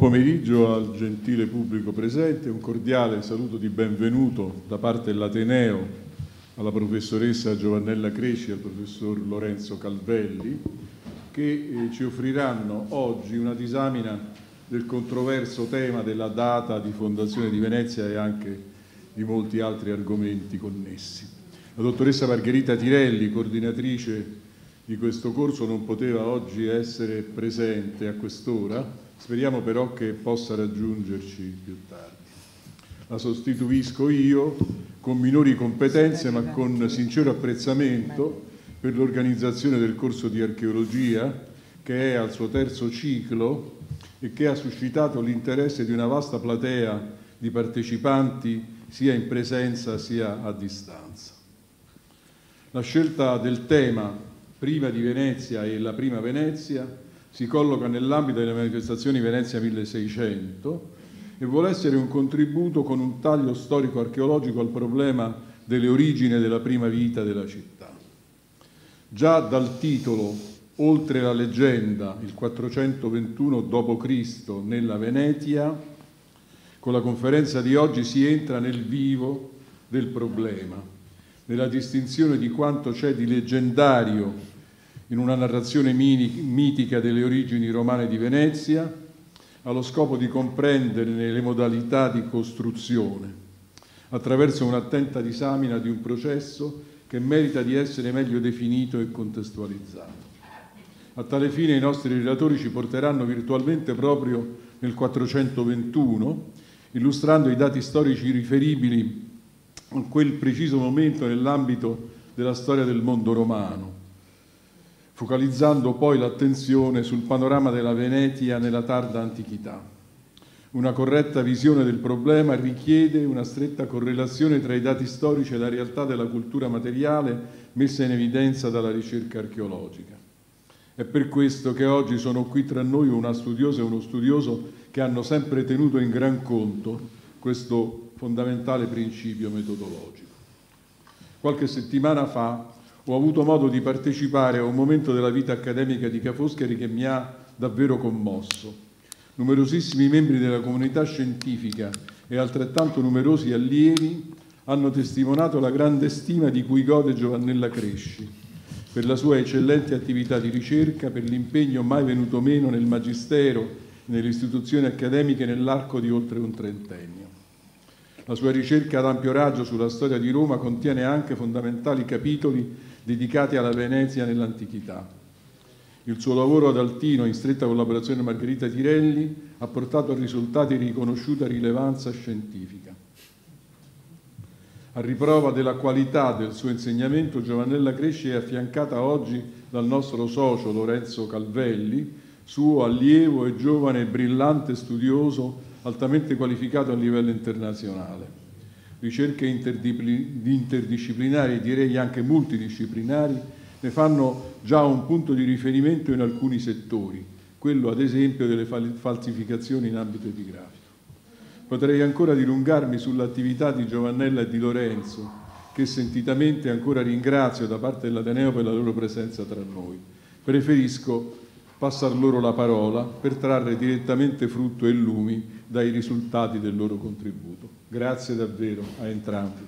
pomeriggio al gentile pubblico presente, un cordiale saluto di benvenuto da parte dell'Ateneo alla professoressa Giovannella Cresci e al professor Lorenzo Calvelli che eh, ci offriranno oggi una disamina del controverso tema della data di fondazione di Venezia e anche di molti altri argomenti connessi. La dottoressa Margherita Tirelli, coordinatrice di questo corso, non poteva oggi essere presente a quest'ora, Speriamo però che possa raggiungerci più tardi. La sostituisco io con minori competenze ma con sincero apprezzamento per l'organizzazione del corso di archeologia che è al suo terzo ciclo e che ha suscitato l'interesse di una vasta platea di partecipanti sia in presenza sia a distanza. La scelta del tema prima di Venezia e la prima Venezia si colloca nell'ambito delle manifestazioni Venezia 1600 e vuole essere un contributo con un taglio storico-archeologico al problema delle origini della prima vita della città. Già dal titolo Oltre la leggenda, il 421 d.C. nella Venetia, con la conferenza di oggi si entra nel vivo del problema, nella distinzione di quanto c'è di leggendario in una narrazione mitica delle origini romane di Venezia, allo scopo di comprenderne le modalità di costruzione, attraverso un'attenta disamina di un processo che merita di essere meglio definito e contestualizzato. A tale fine i nostri relatori ci porteranno virtualmente proprio nel 421, illustrando i dati storici riferibili a quel preciso momento nell'ambito della storia del mondo romano, focalizzando poi l'attenzione sul panorama della Venetia nella tarda antichità. Una corretta visione del problema richiede una stretta correlazione tra i dati storici e la realtà della cultura materiale messa in evidenza dalla ricerca archeologica. È per questo che oggi sono qui tra noi una studiosa e uno studioso che hanno sempre tenuto in gran conto questo fondamentale principio metodologico. Qualche settimana fa ho avuto modo di partecipare a un momento della vita accademica di Cafoscheri che mi ha davvero commosso. Numerosissimi membri della comunità scientifica e altrettanto numerosi allievi hanno testimonato la grande stima di cui gode Giovannella Cresci per la sua eccellente attività di ricerca, per l'impegno mai venuto meno nel magistero, e nelle istituzioni accademiche nell'arco di oltre un trentennio. La sua ricerca ad ampio raggio sulla storia di Roma contiene anche fondamentali capitoli dedicati alla Venezia nell'antichità. Il suo lavoro ad Altino, in stretta collaborazione con Margherita Tirelli, ha portato a risultati di riconosciuta rilevanza scientifica. A riprova della qualità del suo insegnamento, Giovannella Cresci è affiancata oggi dal nostro socio Lorenzo Calvelli, suo allievo e giovane brillante studioso altamente qualificato a livello internazionale ricerche interdisciplinari e direi anche multidisciplinari ne fanno già un punto di riferimento in alcuni settori, quello ad esempio delle falsificazioni in ambito epigrafico. Potrei ancora dilungarmi sull'attività di Giovannella e di Lorenzo, che sentitamente ancora ringrazio da parte dell'Ateneo per la loro presenza tra noi. Preferisco passar loro la parola per trarre direttamente frutto e lumi dai risultati del loro contributo. Grazie davvero a entrambi.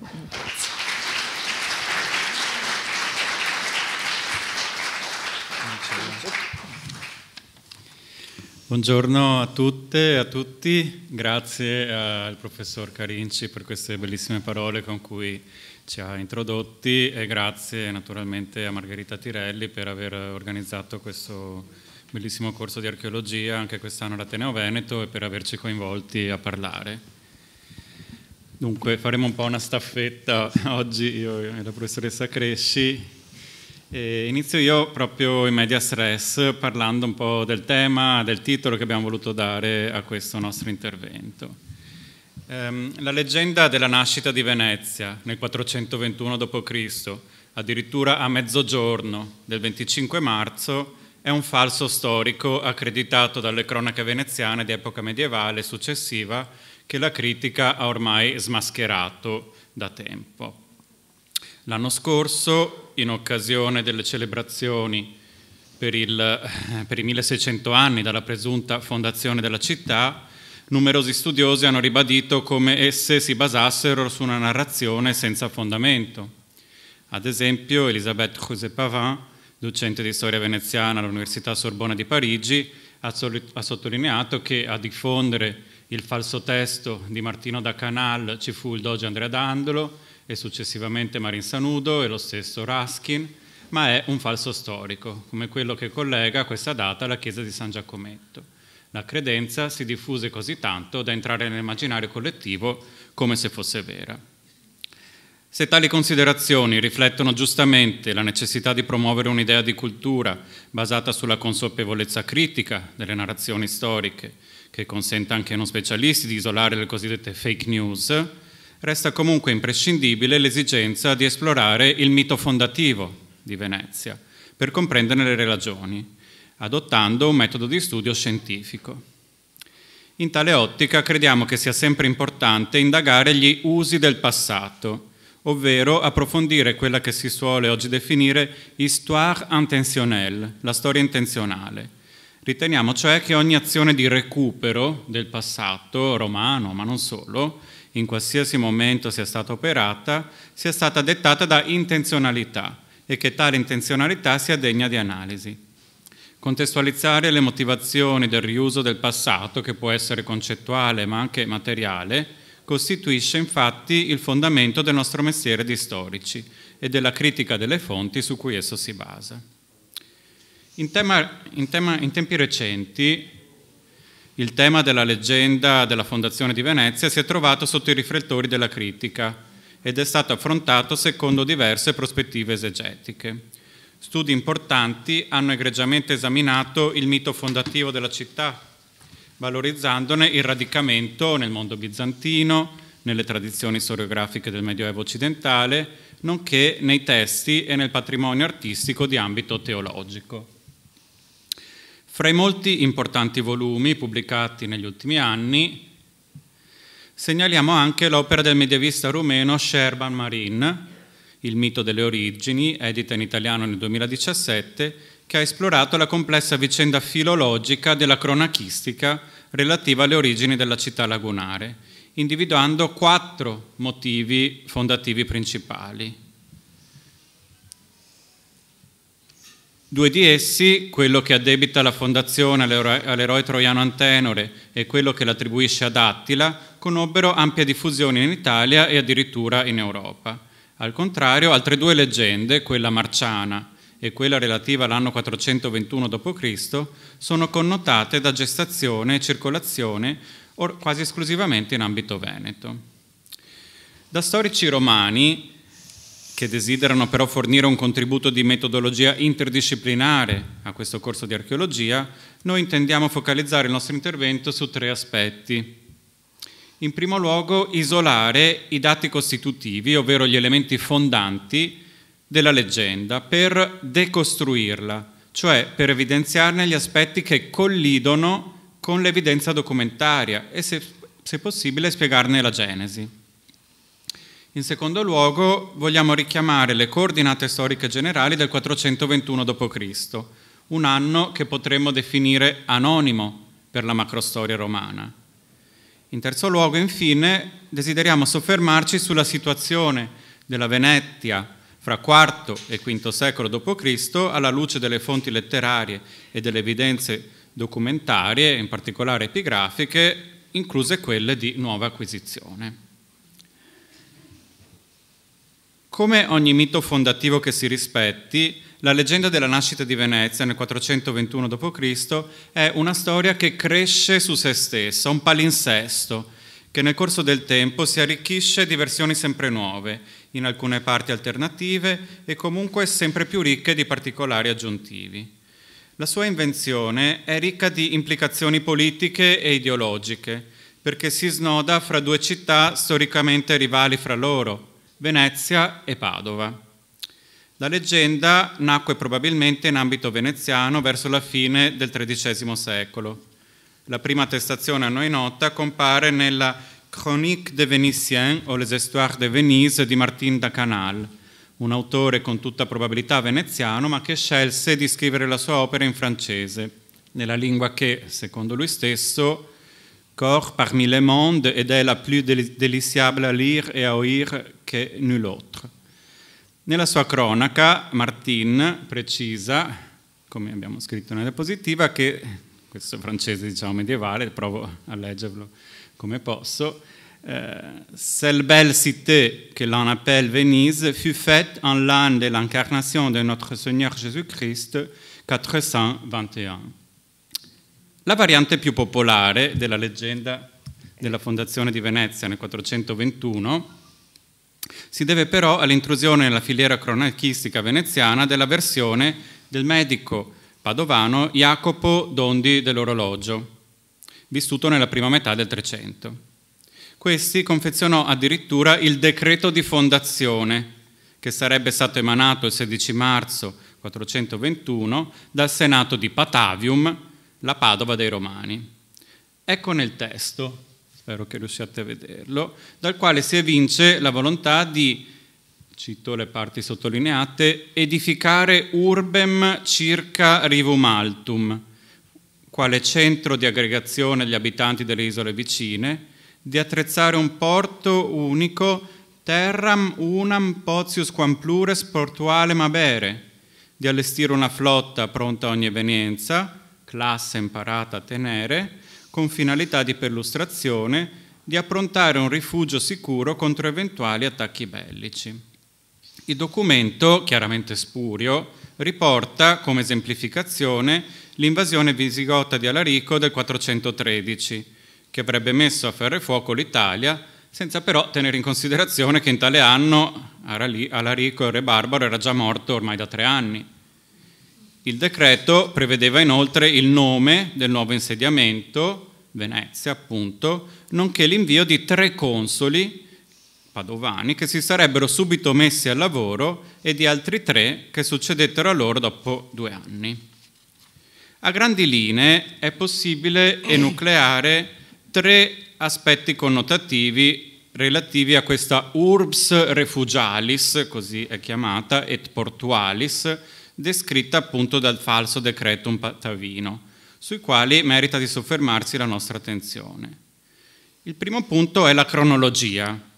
Buongiorno a tutte e a tutti, grazie al professor Carinci per queste bellissime parole con cui ci ha introdotti e grazie naturalmente a Margherita Tirelli per aver organizzato questo bellissimo corso di archeologia anche quest'anno all'Ateneo Veneto e per averci coinvolti a parlare. Dunque faremo un po' una staffetta oggi, io e la professoressa Cresci. E inizio io proprio in media stress parlando un po' del tema, del titolo che abbiamo voluto dare a questo nostro intervento. Ehm, la leggenda della nascita di Venezia nel 421 d.C., addirittura a mezzogiorno del 25 marzo, è un falso storico accreditato dalle cronache veneziane di epoca medievale successiva che la critica ha ormai smascherato da tempo. L'anno scorso, in occasione delle celebrazioni per, il, eh, per, i 1600 anni dalla presunta fondazione della città, numerosi studiosi hanno ribadito come esse si basassero su una narrazione senza fondamento. Ad esempio, Elisabeth José Pavin, docente di storia veneziana all'Università Sorbona di Parigi, ha, ha sottolineato che a diffondere il falso testo di Martino da Canal ci fu il doge Andrea Dandolo e successivamente Marin Sanudo e lo stesso Raskin, ma è un falso storico, come quello che collega questa data alla chiesa di San Giacometto. La credenza si diffuse così tanto da entrare nell'immaginario collettivo come se fosse vera. Se tali considerazioni riflettono giustamente la necessità di promuovere un'idea di cultura basata sulla consapevolezza critica delle narrazioni storiche, che consente anche a non specialisti di isolare le cosiddette fake news, resta comunque imprescindibile l'esigenza di esplorare il mito fondativo di Venezia per comprenderne le ragioni, adottando un metodo di studio scientifico. In tale ottica crediamo che sia sempre importante indagare gli usi del passato, ovvero approfondire quella che si suole oggi definire histoire intentionnelle, la storia intenzionale, Riteniamo cioè che ogni azione di recupero del passato romano, ma non solo, in qualsiasi momento sia stata operata, sia stata dettata da intenzionalità e che tale intenzionalità sia degna di analisi. Contestualizzare le motivazioni del riuso del passato, che può essere concettuale ma anche materiale, costituisce infatti il fondamento del nostro mestiere di storici e della critica delle fonti su cui esso si basa. In, tema, in, tema, in tempi recenti il tema della leggenda della Fondazione di Venezia si è trovato sotto i riflettori della critica ed è stato affrontato secondo diverse prospettive esegetiche. Studi importanti hanno egregiamente esaminato il mito fondativo della città, valorizzandone il radicamento nel mondo bizantino, nelle tradizioni storiografiche del Medioevo occidentale, nonché nei testi e nel patrimonio artistico di ambito teologico. Fra i molti importanti volumi pubblicati negli ultimi anni, segnaliamo anche l'opera del medievista rumeno Sherban Marin, Il mito delle origini, edita in italiano nel 2017, che ha esplorato la complessa vicenda filologica della cronachistica relativa alle origini della città lagunare, individuando quattro motivi fondativi principali. Due di essi, quello che addebita la fondazione all'eroe troiano Antenore e quello che l'attribuisce ad Attila, conobbero ampia diffusione in Italia e addirittura in Europa. Al contrario, altre due leggende, quella marciana e quella relativa all'anno 421 d.C., sono connotate da gestazione e circolazione quasi esclusivamente in ambito veneto. Da storici romani che desiderano però fornire un contributo di metodologia interdisciplinare a questo corso di archeologia, noi intendiamo focalizzare il nostro intervento su tre aspetti. In primo luogo, isolare i dati costitutivi, ovvero gli elementi fondanti della leggenda, per decostruirla, cioè per evidenziarne gli aspetti che collidono con l'evidenza documentaria e, se, se possibile, spiegarne la genesi. In secondo luogo, vogliamo richiamare le coordinate storiche generali del 421 d.C., un anno che potremmo definire anonimo per la macrostoria romana. In terzo luogo, infine, desideriamo soffermarci sulla situazione della Venetia fra IV e V secolo d.C., alla luce delle fonti letterarie e delle evidenze documentarie, in particolare epigrafiche, incluse quelle di nuova acquisizione. Come ogni mito fondativo che si rispetti, la leggenda della nascita di Venezia nel 421 d.C. è una storia che cresce su se stessa, un palinsesto, che nel corso del tempo si arricchisce di versioni sempre nuove, in alcune parti alternative e comunque sempre più ricche di particolari aggiuntivi. La sua invenzione è ricca di implicazioni politiche e ideologiche, perché si snoda fra due città storicamente rivali fra loro, Venezia e Padova. La leggenda nacque probabilmente in ambito veneziano verso la fine del XIII secolo. La prima attestazione a noi nota compare nella Chronique de Vénitiens o Les Histoires de Venise di Martin da Canal, un autore con tutta probabilità veneziano ma che scelse di scrivere la sua opera in francese, nella lingua che, secondo lui stesso, Corps parmi les mondes et est la plus déliciable à lire et à oïr que nul autre. Nella sua cronaca, Martin precisa, come abbiamo scritto nella diapositiva, che questo francese diciamo medievale, provo a leggerlo come posso, eh, «Celle cette belle cité que l'on appelle Venise fut faite en l'an de l'incarnation de notre Seigneur Jésus-Christ 421. La variante più popolare della leggenda della fondazione di Venezia nel 421 si deve però all'intrusione nella filiera cronarchistica veneziana della versione del medico padovano Jacopo Dondi dell'Orologio, vissuto nella prima metà del Trecento. Questi confezionò addirittura il decreto di fondazione, che sarebbe stato emanato il 16 marzo 421 dal Senato di Patavium, la Padova dei Romani. Ecco nel testo, spero che riusciate a vederlo, dal quale si evince la volontà di, cito le parti sottolineate, edificare urbem circa Rivum Altum, quale centro di aggregazione agli abitanti delle isole vicine, di attrezzare un porto unico, terram unam potius quam plures portualem abere, di allestire una flotta pronta a ogni evenienza, classe imparata a tenere, con finalità di perlustrazione, di approntare un rifugio sicuro contro eventuali attacchi bellici. Il documento, chiaramente spurio, riporta come esemplificazione l'invasione visigota di Alarico del 413, che avrebbe messo a ferro e fuoco l'Italia, senza però tenere in considerazione che in tale anno Alarico, il re barbaro, era già morto ormai da tre anni. Il decreto prevedeva inoltre il nome del nuovo insediamento, Venezia appunto, nonché l'invio di tre consoli padovani che si sarebbero subito messi al lavoro e di altri tre che succedettero a loro dopo due anni. A grandi linee è possibile enucleare tre aspetti connotativi relativi a questa urbs refugialis, così è chiamata, et portualis, descritta appunto dal falso decretum patavino, sui quali merita di soffermarsi la nostra attenzione. Il primo punto è la cronologia.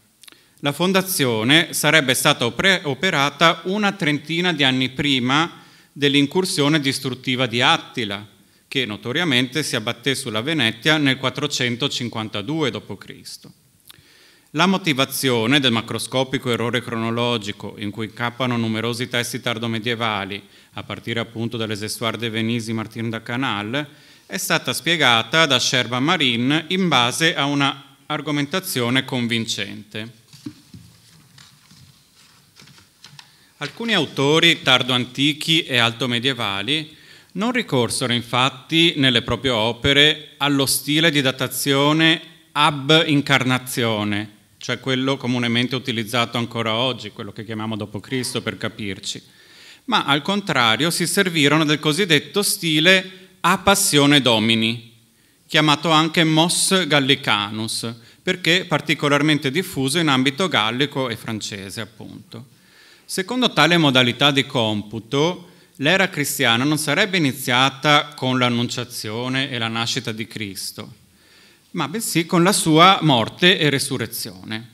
La fondazione sarebbe stata operata una trentina di anni prima dell'incursione distruttiva di Attila, che notoriamente si abbatté sulla Venetia nel 452 d.C. La motivazione del macroscopico errore cronologico in cui incappano numerosi testi tardomedievali, a partire appunto dall'Esestuar de Venisi Martin da Canal, è stata spiegata da Sherba Marin in base a una argomentazione convincente. Alcuni autori tardo-antichi e alto-medievali non ricorsero infatti nelle proprie opere allo stile di datazione ab incarnazione, cioè quello comunemente utilizzato ancora oggi, quello che chiamiamo dopo Cristo per capirci, ma al contrario si servirono del cosiddetto stile a passione domini, chiamato anche mos gallicanus, perché particolarmente diffuso in ambito gallico e francese, appunto. Secondo tale modalità di computo, l'era cristiana non sarebbe iniziata con l'annunciazione e la nascita di Cristo, ma bensì con la sua morte e resurrezione.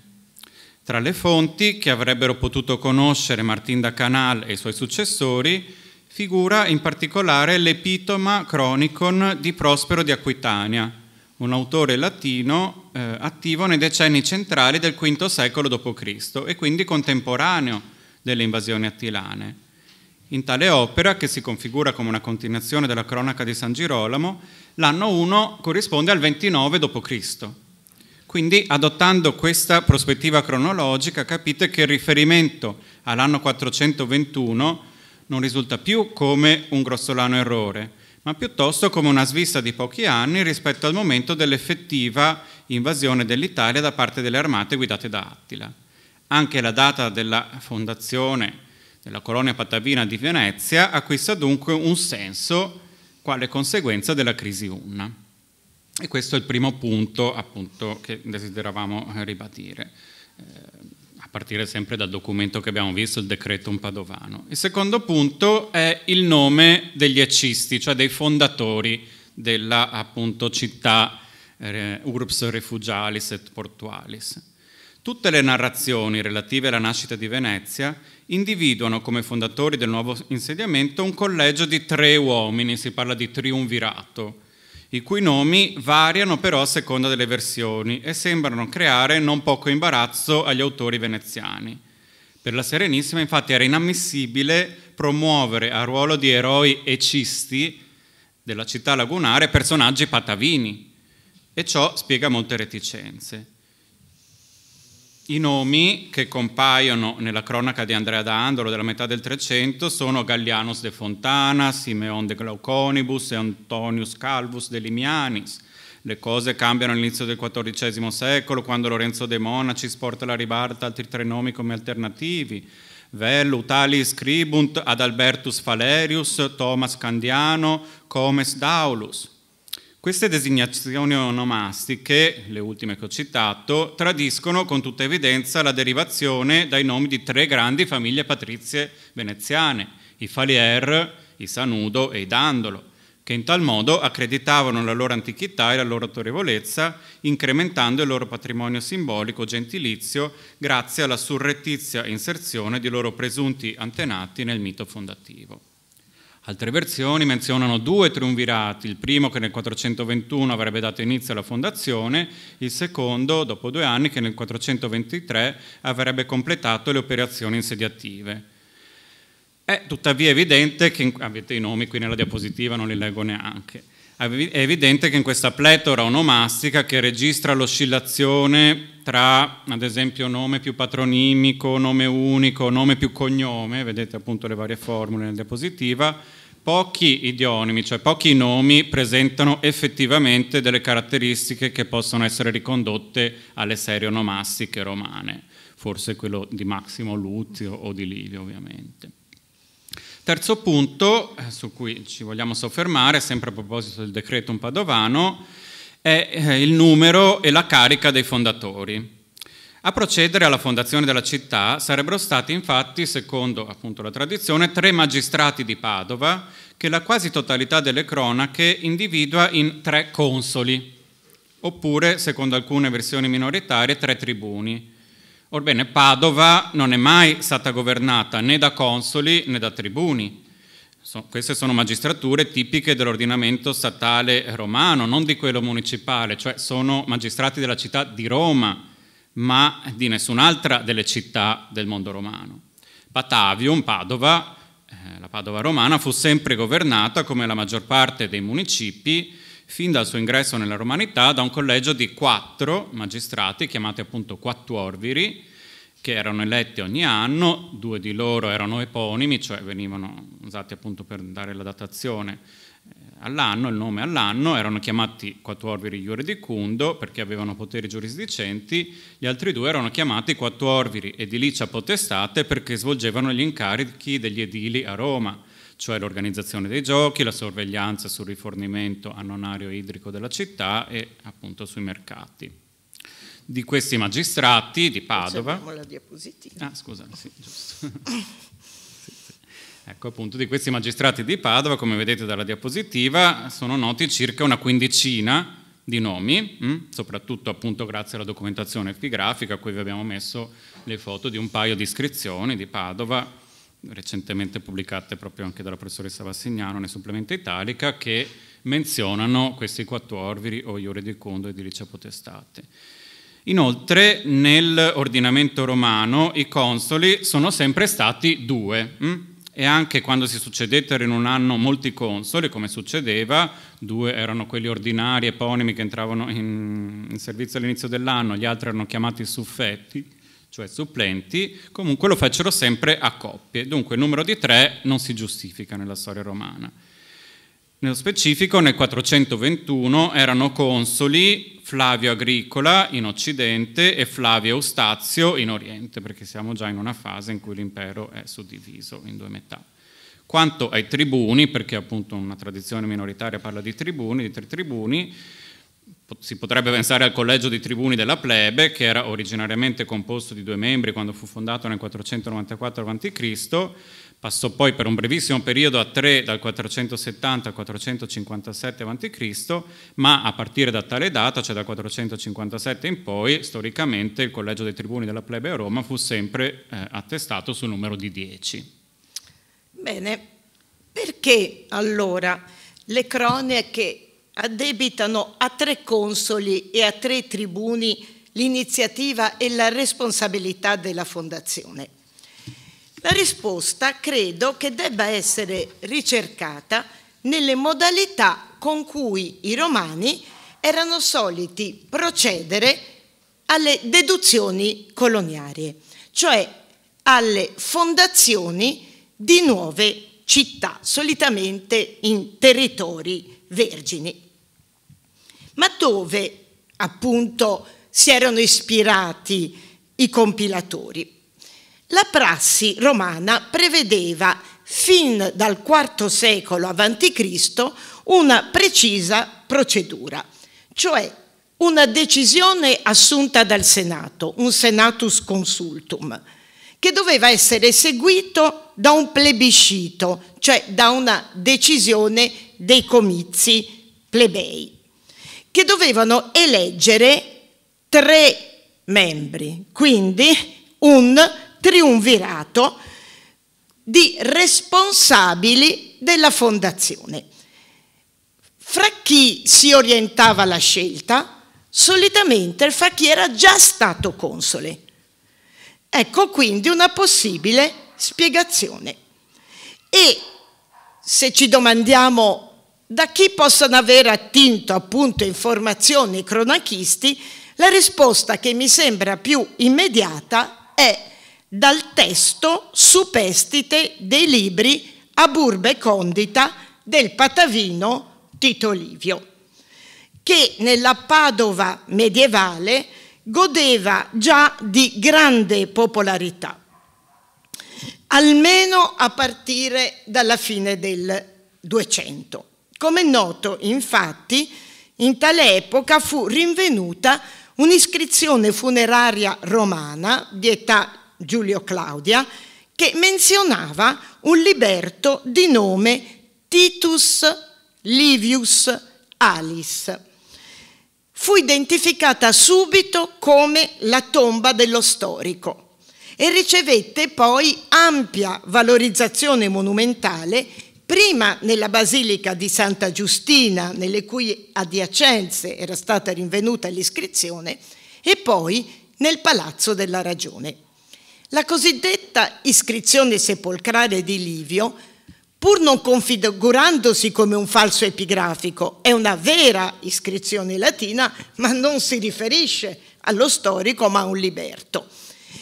Tra le fonti che avrebbero potuto conoscere Martin da Canal e i suoi successori figura in particolare l'Epitoma Chronicon di Prospero di Aquitania, un autore latino eh, attivo nei decenni centrali del V secolo d.C. e quindi contemporaneo delle invasioni attilane in tale opera, che si configura come una continuazione della cronaca di San Girolamo, l'anno 1 corrisponde al 29 d.C. Quindi, adottando questa prospettiva cronologica, capite che il riferimento all'anno 421 non risulta più come un grossolano errore, ma piuttosto come una svista di pochi anni rispetto al momento dell'effettiva invasione dell'Italia da parte delle armate guidate da Attila. Anche la data della fondazione della colonia patavina di Venezia acquista dunque un senso quale conseguenza della crisi unna. E questo è il primo punto appunto, che desideravamo eh, ribadire, eh, a partire sempre dal documento che abbiamo visto, il decreto padovano. Il secondo punto è il nome degli eccisti, cioè dei fondatori della appunto, città eh, Urbs Refugialis et Portualis. Tutte le narrazioni relative alla nascita di Venezia individuano come fondatori del nuovo insediamento un collegio di tre uomini, si parla di triunvirato, i cui nomi variano però a seconda delle versioni e sembrano creare non poco imbarazzo agli autori veneziani. Per la Serenissima infatti era inammissibile promuovere a ruolo di eroi ecisti della città lagunare personaggi patavini e ciò spiega molte reticenze. I nomi che compaiono nella cronaca di Andrea D'Andolo della metà del Trecento sono Gallianus de Fontana, Simeon de Glauconibus e Antonius Calvus de Limianis. Le cose cambiano all'inizio del XIV secolo, quando Lorenzo de Monaci sporta la ribarta altri tre nomi come alternativi. Vellu utali scribunt ad Albertus Falerius, Thomas Candiano, Comes Daulus. Queste designazioni onomastiche, le ultime che ho citato, tradiscono con tutta evidenza la derivazione dai nomi di tre grandi famiglie patrizie veneziane, i Falier, i Sanudo e i Dandolo, che in tal modo accreditavano la loro antichità e la loro autorevolezza, incrementando il loro patrimonio simbolico gentilizio grazie alla surrettizia inserzione di loro presunti antenati nel mito fondativo. Altre versioni menzionano due triunvirati, il primo che nel 421 avrebbe dato inizio alla fondazione, il secondo dopo due anni che nel 423 avrebbe completato le operazioni insediative. È tuttavia evidente che avete i nomi qui nella diapositiva, non li leggo neanche. È evidente che in questa pletora onomastica che registra l'oscillazione tra, ad esempio, nome più patronimico, nome unico, nome più cognome, vedete appunto le varie formule nella diapositiva, pochi idionimi, cioè pochi nomi, presentano effettivamente delle caratteristiche che possono essere ricondotte alle serie onomastiche romane, forse quello di Massimo Luzio o di Livio ovviamente. Terzo punto, eh, su cui ci vogliamo soffermare, sempre a proposito del decreto un padovano, è eh, il numero e la carica dei fondatori. A procedere alla fondazione della città sarebbero stati infatti, secondo appunto la tradizione, tre magistrati di Padova che la quasi totalità delle cronache individua in tre consoli, oppure, secondo alcune versioni minoritarie, tre tribuni. Orbene, Padova non è mai stata governata né da consoli né da tribuni. So, queste sono magistrature tipiche dell'ordinamento statale romano, non di quello municipale, cioè sono magistrati della città di Roma, ma di nessun'altra delle città del mondo romano. Batavium, Padova, eh, la Padova romana, fu sempre governata, come la maggior parte dei municipi, fin dal suo ingresso nella romanità da un collegio di quattro magistrati, chiamati appunto quattuorviri, che erano eletti ogni anno, due di loro erano eponimi, cioè venivano usati appunto per dare la datazione eh, all'anno, il nome all'anno, erano chiamati quattuorviri iuridicundo perché avevano poteri giurisdicenti, gli altri due erano chiamati quattuorviri edilicia potestate perché svolgevano gli incarichi degli edili a Roma cioè l'organizzazione dei giochi, la sorveglianza sul rifornimento annonario idrico della città e appunto sui mercati. Di questi magistrati di Padova... La diapositiva. Ah, scusami, sì, giusto. Ecco appunto, di questi magistrati di Padova, come vedete dalla diapositiva, sono noti circa una quindicina di nomi, mm? soprattutto appunto grazie alla documentazione epigrafica a cui vi abbiamo messo le foto di un paio di iscrizioni di Padova recentemente pubblicate proprio anche dalla professoressa Vassignano nel supplemento italica, che menzionano questi 14 o iure di condo e di licia potestate. Inoltre, nell'ordinamento romano i consoli sono sempre stati due. Hm? E anche quando si succedettero in un anno molti consoli, come succedeva, due erano quelli ordinari, eponimi, che entravano in servizio all'inizio dell'anno, gli altri erano chiamati suffetti, cioè supplenti, comunque lo fecero sempre a coppie, dunque il numero di tre non si giustifica nella storia romana. Nello specifico nel 421 erano consoli Flavio Agricola in Occidente e Flavio Eustazio in Oriente, perché siamo già in una fase in cui l'impero è suddiviso in due metà. Quanto ai tribuni, perché appunto una tradizione minoritaria parla di tribuni, di tre tribuni, si potrebbe pensare al collegio dei tribuni della plebe, che era originariamente composto di due membri quando fu fondato nel 494 a.C., passò poi per un brevissimo periodo a tre dal 470 al 457 a.C., ma a partire da tale data, cioè dal 457 in poi, storicamente il collegio dei tribuni della plebe a Roma fu sempre eh, attestato sul numero di 10. Bene, perché allora le cronache addebitano a tre consoli e a tre tribuni l'iniziativa e la responsabilità della Fondazione. La risposta credo che debba essere ricercata nelle modalità con cui i romani erano soliti procedere alle deduzioni coloniarie, cioè alle fondazioni di nuove città, solitamente in territori vergini. Ma dove appunto si erano ispirati i compilatori? La prassi romana prevedeva fin dal IV secolo a.C. una precisa procedura, cioè una decisione assunta dal Senato, un senatus consultum, che doveva essere seguito da un plebiscito, cioè da una decisione dei comizi plebei, che dovevano eleggere tre membri, quindi un triunvirato di responsabili della fondazione. Fra chi si orientava la scelta? Solitamente fra chi era già stato console. Ecco quindi una possibile spiegazione. E se ci domandiamo da chi possano aver attinto appunto informazioni cronachisti, la risposta che mi sembra più immediata è dal testo superstite dei libri a burbe condita del patavino Tito Livio, che nella Padova medievale godeva già di grande popolarità, almeno a partire dalla fine del 200. Come è noto, infatti, in tale epoca fu rinvenuta un'iscrizione funeraria romana di età Giulio Claudia che menzionava un liberto di nome Titus Livius Alis. Fu identificata subito come la tomba dello storico e ricevette poi ampia valorizzazione monumentale prima nella Basilica di Santa Giustina, nelle cui adiacenze era stata rinvenuta l'iscrizione, e poi nel Palazzo della Ragione. La cosiddetta iscrizione sepolcrale di Livio, pur non configurandosi come un falso epigrafico, è una vera iscrizione latina, ma non si riferisce allo storico, ma a un liberto.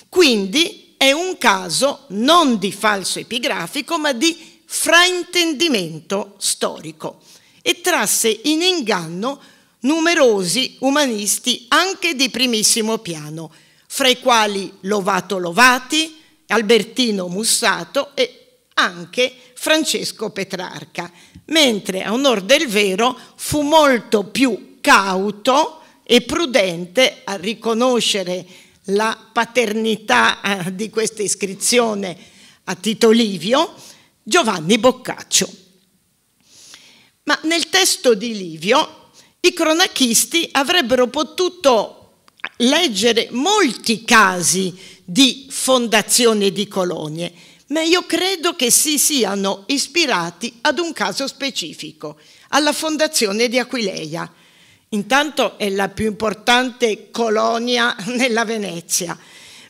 Quindi è un caso non di falso epigrafico, ma di fraintendimento storico e trasse in inganno numerosi umanisti anche di primissimo piano, fra i quali Lovato Lovati, Albertino Mussato e anche Francesco Petrarca, mentre a onor del vero fu molto più cauto e prudente a riconoscere la paternità eh, di questa iscrizione a Tito Livio, Giovanni Boccaccio. Ma nel testo di Livio i cronachisti avrebbero potuto leggere molti casi di fondazione di colonie, ma io credo che si siano ispirati ad un caso specifico, alla fondazione di Aquileia. Intanto è la più importante colonia nella Venezia,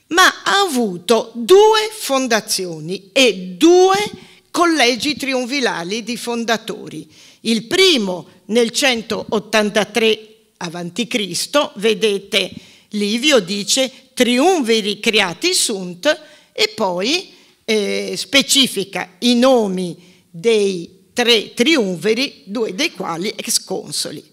ma ha avuto due fondazioni e due collegi trionvilali di fondatori. Il primo nel 183 avanti Cristo, vedete Livio dice triunviri creati sunt e poi eh, specifica i nomi dei tre triunviri, due dei quali ex consoli.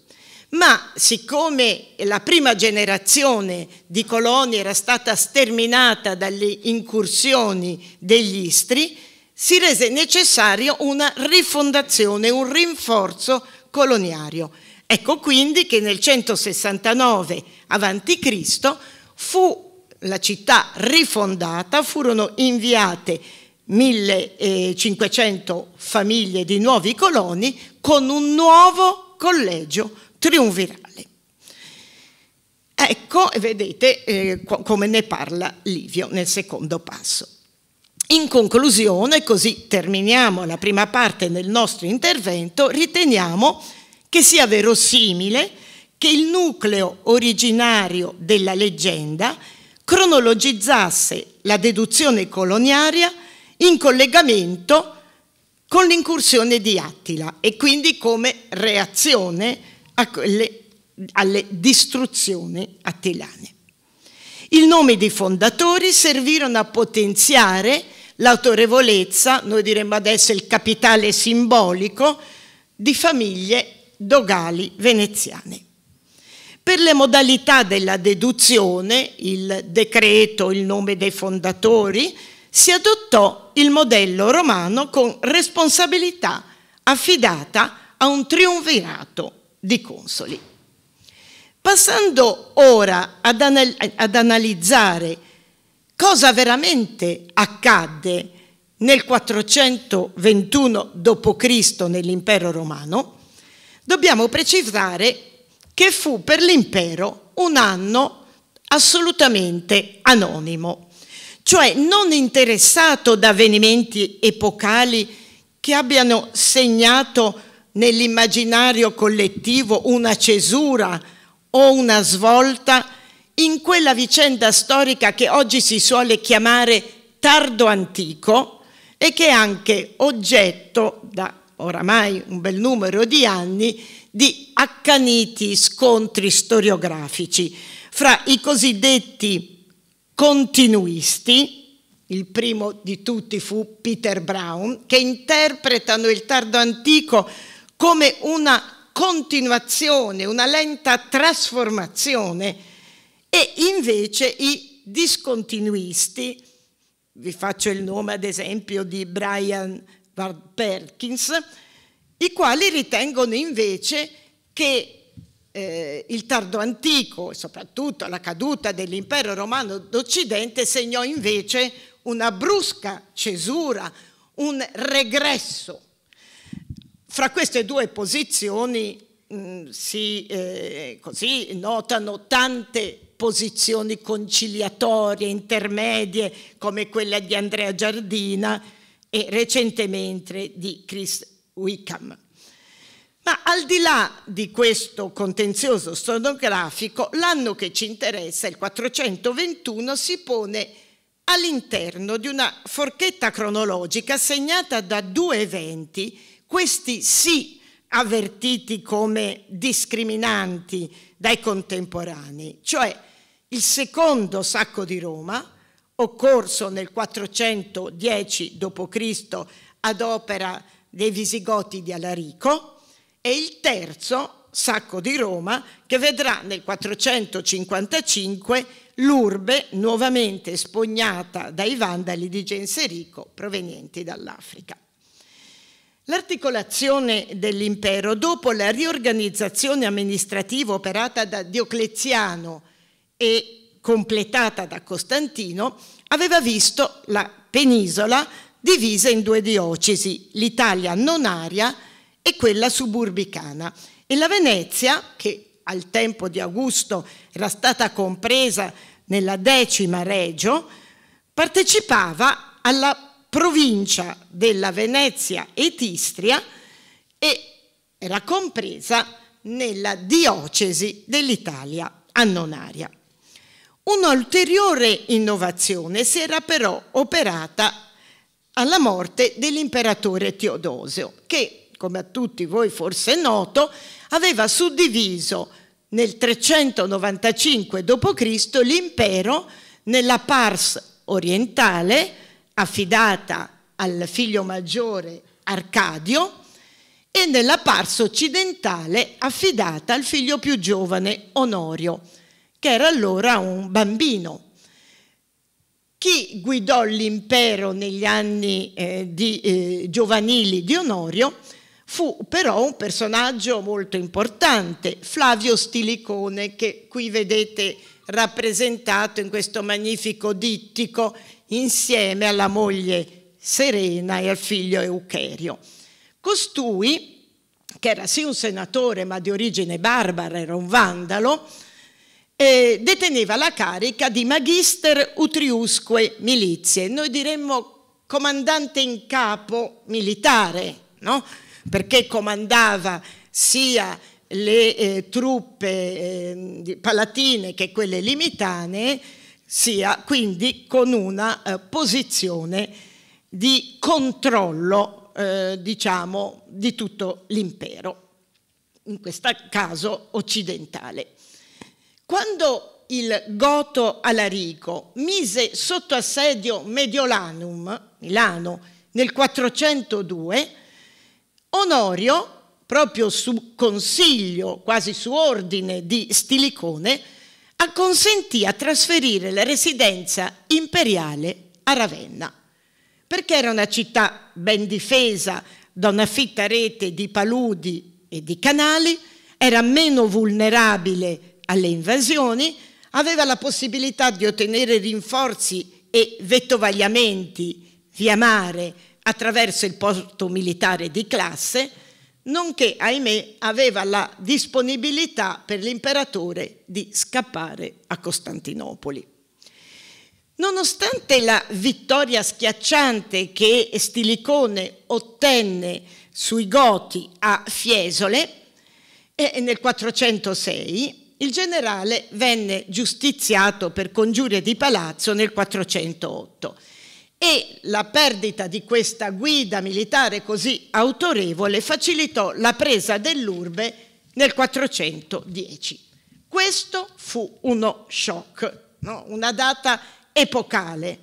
Ma siccome la prima generazione di coloni era stata sterminata dalle incursioni degli Istri, si rese necessaria una rifondazione, un rinforzo coloniario. Ecco quindi che nel 169 a.C. fu la città rifondata, furono inviate 1500 famiglie di nuovi coloni con un nuovo collegio triunvirale. Ecco, vedete eh, come ne parla Livio nel secondo passo. In conclusione, così terminiamo la prima parte del nostro intervento, riteniamo che sia verosimile che il nucleo originario della leggenda cronologizzasse la deduzione coloniaria in collegamento con l'incursione di Attila e quindi come reazione quelle, alle distruzioni attilane. I nomi di fondatori servirono a potenziare l'autorevolezza, noi diremmo adesso il capitale simbolico, di famiglie dogali veneziane. Per le modalità della deduzione, il decreto, il nome dei fondatori, si adottò il modello romano con responsabilità affidata a un triunvirato di consoli. Passando ora ad, anal ad analizzare cosa veramente accadde nel 421 d.C. nell'impero romano, dobbiamo precisare che fu per l'impero un anno assolutamente anonimo, cioè non interessato da avvenimenti epocali che abbiano segnato nell'immaginario collettivo una cesura o una svolta in quella vicenda storica che oggi si suole chiamare tardo antico e che è anche oggetto da oramai un bel numero di anni di accaniti scontri storiografici fra i cosiddetti continuisti, il primo di tutti fu Peter Brown, che interpretano il tardo antico come una continuazione, una lenta trasformazione e invece i discontinuisti, vi faccio il nome ad esempio di Brian Perkins, i quali ritengono invece che eh, il tardo antico, e soprattutto la caduta dell'impero romano d'Occidente, segnò invece una brusca cesura, un regresso. Fra queste due posizioni mh, mm, si eh, così notano tante posizioni conciliatorie, intermedie, come quella di Andrea Giardina e recentemente di Chris Wickham. Ma al di là di questo contenzioso stonografico, l'anno che ci interessa, il 421, si pone all'interno di una forchetta cronologica segnata da due eventi, questi sì avvertiti come discriminanti dai contemporanei, cioè il secondo sacco di Roma, occorso nel 410 d.C. ad opera dei Visigoti di Alarico, e il terzo sacco di Roma che vedrà nel 455 l'urbe nuovamente espugnata dai vandali di Genserico provenienti dall'Africa. L'articolazione dell'impero dopo la riorganizzazione amministrativa operata da Diocleziano e completata da Costantino, aveva visto la penisola divisa in due diocesi, l'Italia nonaria e quella suburbicana. E la Venezia, che al tempo di Augusto era stata compresa nella decima regio, partecipava alla provincia della Venezia etistria e era compresa nella diocesi dell'Italia annonaria. Un'ulteriore innovazione si era però operata alla morte dell'imperatore Teodosio, che, come a tutti voi forse è noto, aveva suddiviso nel 395 d.C. l'impero nella Pars orientale, affidata al figlio maggiore Arcadio, e nella Pars occidentale, affidata al figlio più giovane Onorio che era allora un bambino. Chi guidò l'impero negli anni eh, di, eh, giovanili di Onorio fu però un personaggio molto importante, Flavio Stilicone, che qui vedete rappresentato in questo magnifico dittico insieme alla moglie Serena e al figlio Eucherio. Costui, che era sì un senatore ma di origine barbara, era un vandalo, eh, deteneva la carica di magister utriusque milizie, noi diremmo comandante in capo militare, no? perché comandava sia le eh, truppe eh, palatine che quelle limitane, sia quindi con una eh, posizione di controllo eh, diciamo, di tutto l'impero, in questo caso occidentale. Quando il goto Alarico mise sotto assedio Mediolanum, Milano, nel 402, Onorio, proprio su consiglio, quasi su ordine di Stilicone, acconsentì a trasferire la residenza imperiale a Ravenna, perché era una città ben difesa da una fitta rete di paludi e di canali, era meno vulnerabile alle invasioni, aveva la possibilità di ottenere rinforzi e vettovagliamenti via mare attraverso il porto militare di classe, nonché, ahimè, aveva la disponibilità per l'imperatore di scappare a Costantinopoli. Nonostante la vittoria schiacciante che Stilicone ottenne sui Goti a Fiesole, eh, nel 406 il generale venne giustiziato per congiure di palazzo nel 408 e la perdita di questa guida militare così autorevole facilitò la presa dell'Urbe nel 410. Questo fu uno shock, no? una data epocale,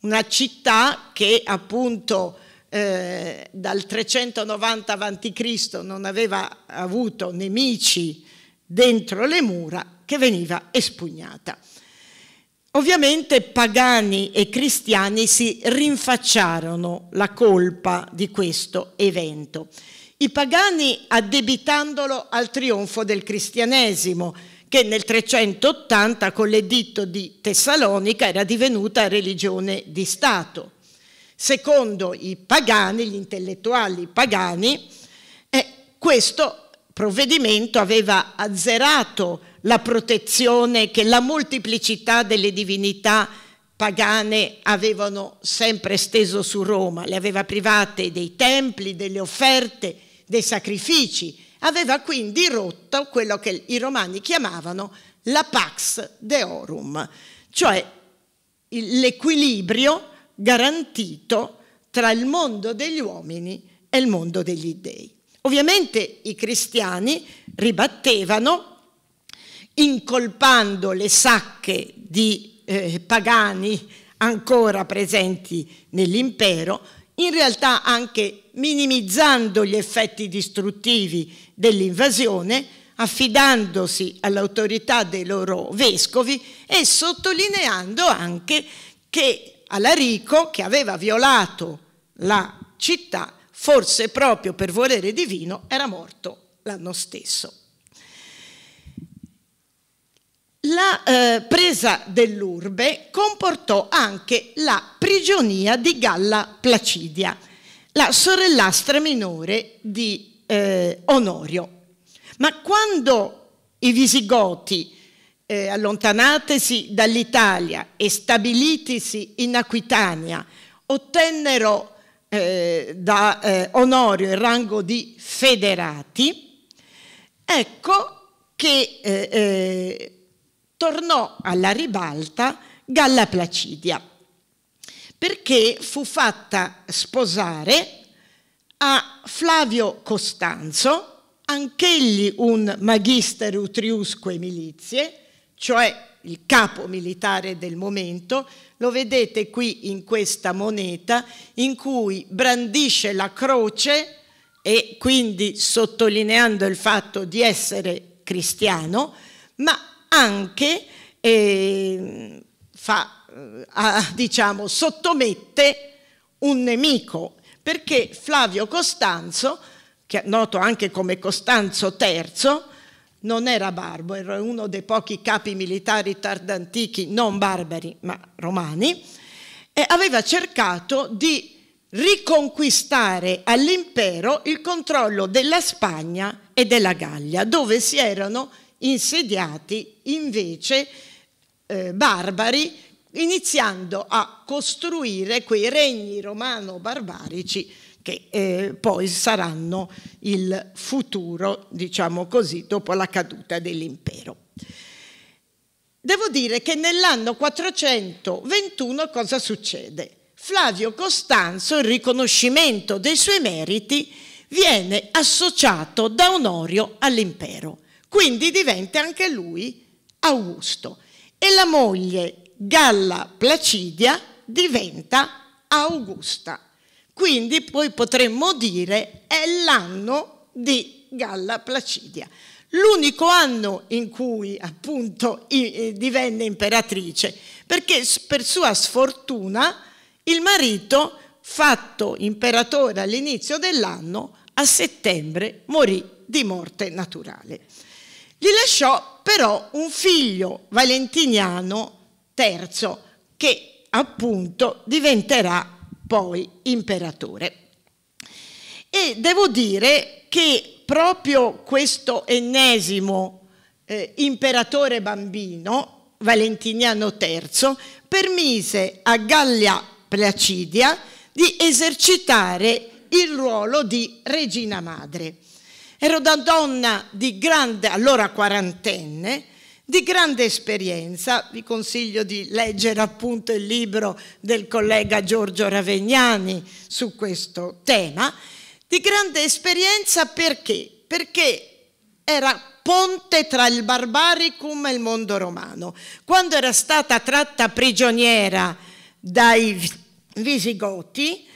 una città che appunto eh, dal 390 a.C. non aveva avuto nemici dentro le mura che veniva espugnata. Ovviamente pagani e cristiani si rinfacciarono la colpa di questo evento. I pagani addebitandolo al trionfo del cristianesimo, che nel 380 con l'editto di Tessalonica era divenuta religione di Stato. Secondo i pagani, gli intellettuali pagani, eh, questo provvedimento aveva azzerato la protezione che la molteplicità delle divinità pagane avevano sempre steso su Roma, le aveva private dei templi, delle offerte, dei sacrifici, aveva quindi rotto quello che i romani chiamavano la pax deorum, cioè l'equilibrio garantito tra il mondo degli uomini e il mondo degli dei. Ovviamente i cristiani ribattevano incolpando le sacche di eh, pagani ancora presenti nell'impero, in realtà anche minimizzando gli effetti distruttivi dell'invasione, affidandosi all'autorità dei loro vescovi e sottolineando anche che Alarico, che aveva violato la città, forse proprio per volere divino era morto l'anno stesso. La eh, presa dell'Urbe comportò anche la prigionia di Galla Placidia, la sorellastra minore di eh, Onorio. Ma quando i Visigoti, eh, allontanatesi dall'Italia e stabilitisi in Aquitania, ottennero eh, da eh, Onorio il rango di federati, ecco che eh, eh, tornò alla ribalta Galla Placidia, perché fu fatta sposare a Flavio Costanzo, anch'egli un magister utriusque milizie, cioè il capo militare del momento, lo vedete qui in questa moneta in cui brandisce la croce e quindi sottolineando il fatto di essere cristiano, ma anche eh, fa, eh, diciamo, sottomette un nemico, perché Flavio Costanzo, che è noto anche come Costanzo III, non era barbo, era uno dei pochi capi militari tardantichi non barbari ma romani, e aveva cercato di riconquistare all'impero il controllo della Spagna e della Gallia, dove si erano insediati invece eh, barbari, iniziando a costruire quei regni romano-barbarici che eh, poi saranno il futuro, diciamo così, dopo la caduta dell'impero. Devo dire che nell'anno 421 cosa succede? Flavio Costanzo, in riconoscimento dei suoi meriti, viene associato da Onorio all'impero, quindi diventa anche lui Augusto e la moglie Galla Placidia diventa Augusta quindi poi potremmo dire è l'anno di Galla Placidia, l'unico anno in cui appunto eh, divenne imperatrice, perché per sua sfortuna il marito, fatto imperatore all'inizio dell'anno, a settembre morì di morte naturale. Gli lasciò però un figlio valentiniano III, che appunto diventerà poi imperatore. E devo dire che proprio questo ennesimo eh, imperatore bambino, Valentiniano III, permise a Gallia Placidia di esercitare il ruolo di regina madre. Era una donna di grande, allora quarantenne, di grande esperienza. Vi consiglio di leggere appunto il libro del collega Giorgio Ravegnani su questo tema. Di grande esperienza perché? Perché era ponte tra il barbaricum e il mondo romano. Quando era stata tratta prigioniera dai visigoti,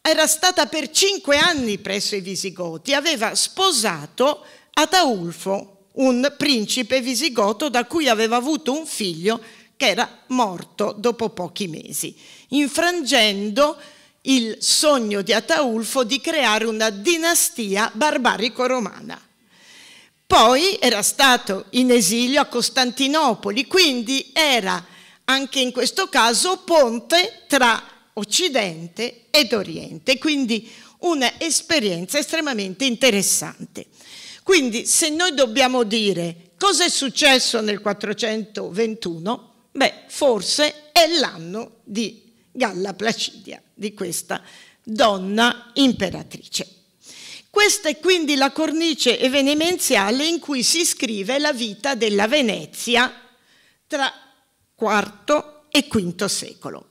era stata per cinque anni presso i visigoti, aveva sposato Ataulfo, un principe visigoto da cui aveva avuto un figlio che era morto dopo pochi mesi, infrangendo il sogno di Ataulfo di creare una dinastia barbarico-romana. Poi era stato in esilio a Costantinopoli, quindi era anche in questo caso ponte tra Occidente ed Oriente, quindi un'esperienza estremamente interessante. Quindi se noi dobbiamo dire cosa è successo nel 421, beh, forse è l'anno di Galla Placidia, di questa donna imperatrice. Questa è quindi la cornice evenemenziale in cui si scrive la vita della Venezia tra IV e V secolo.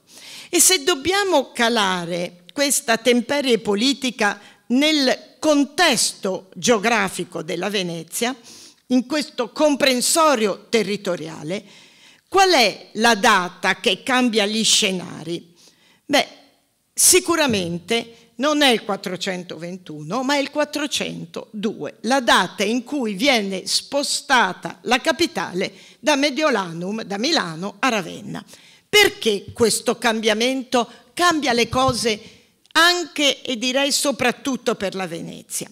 E se dobbiamo calare questa temperie politica nel contesto geografico della Venezia, in questo comprensorio territoriale, qual è la data che cambia gli scenari? Beh, sicuramente non è il 421, ma è il 402, la data in cui viene spostata la capitale da Mediolanum, da Milano a Ravenna. Perché questo cambiamento cambia le cose anche e direi soprattutto per la Venezia.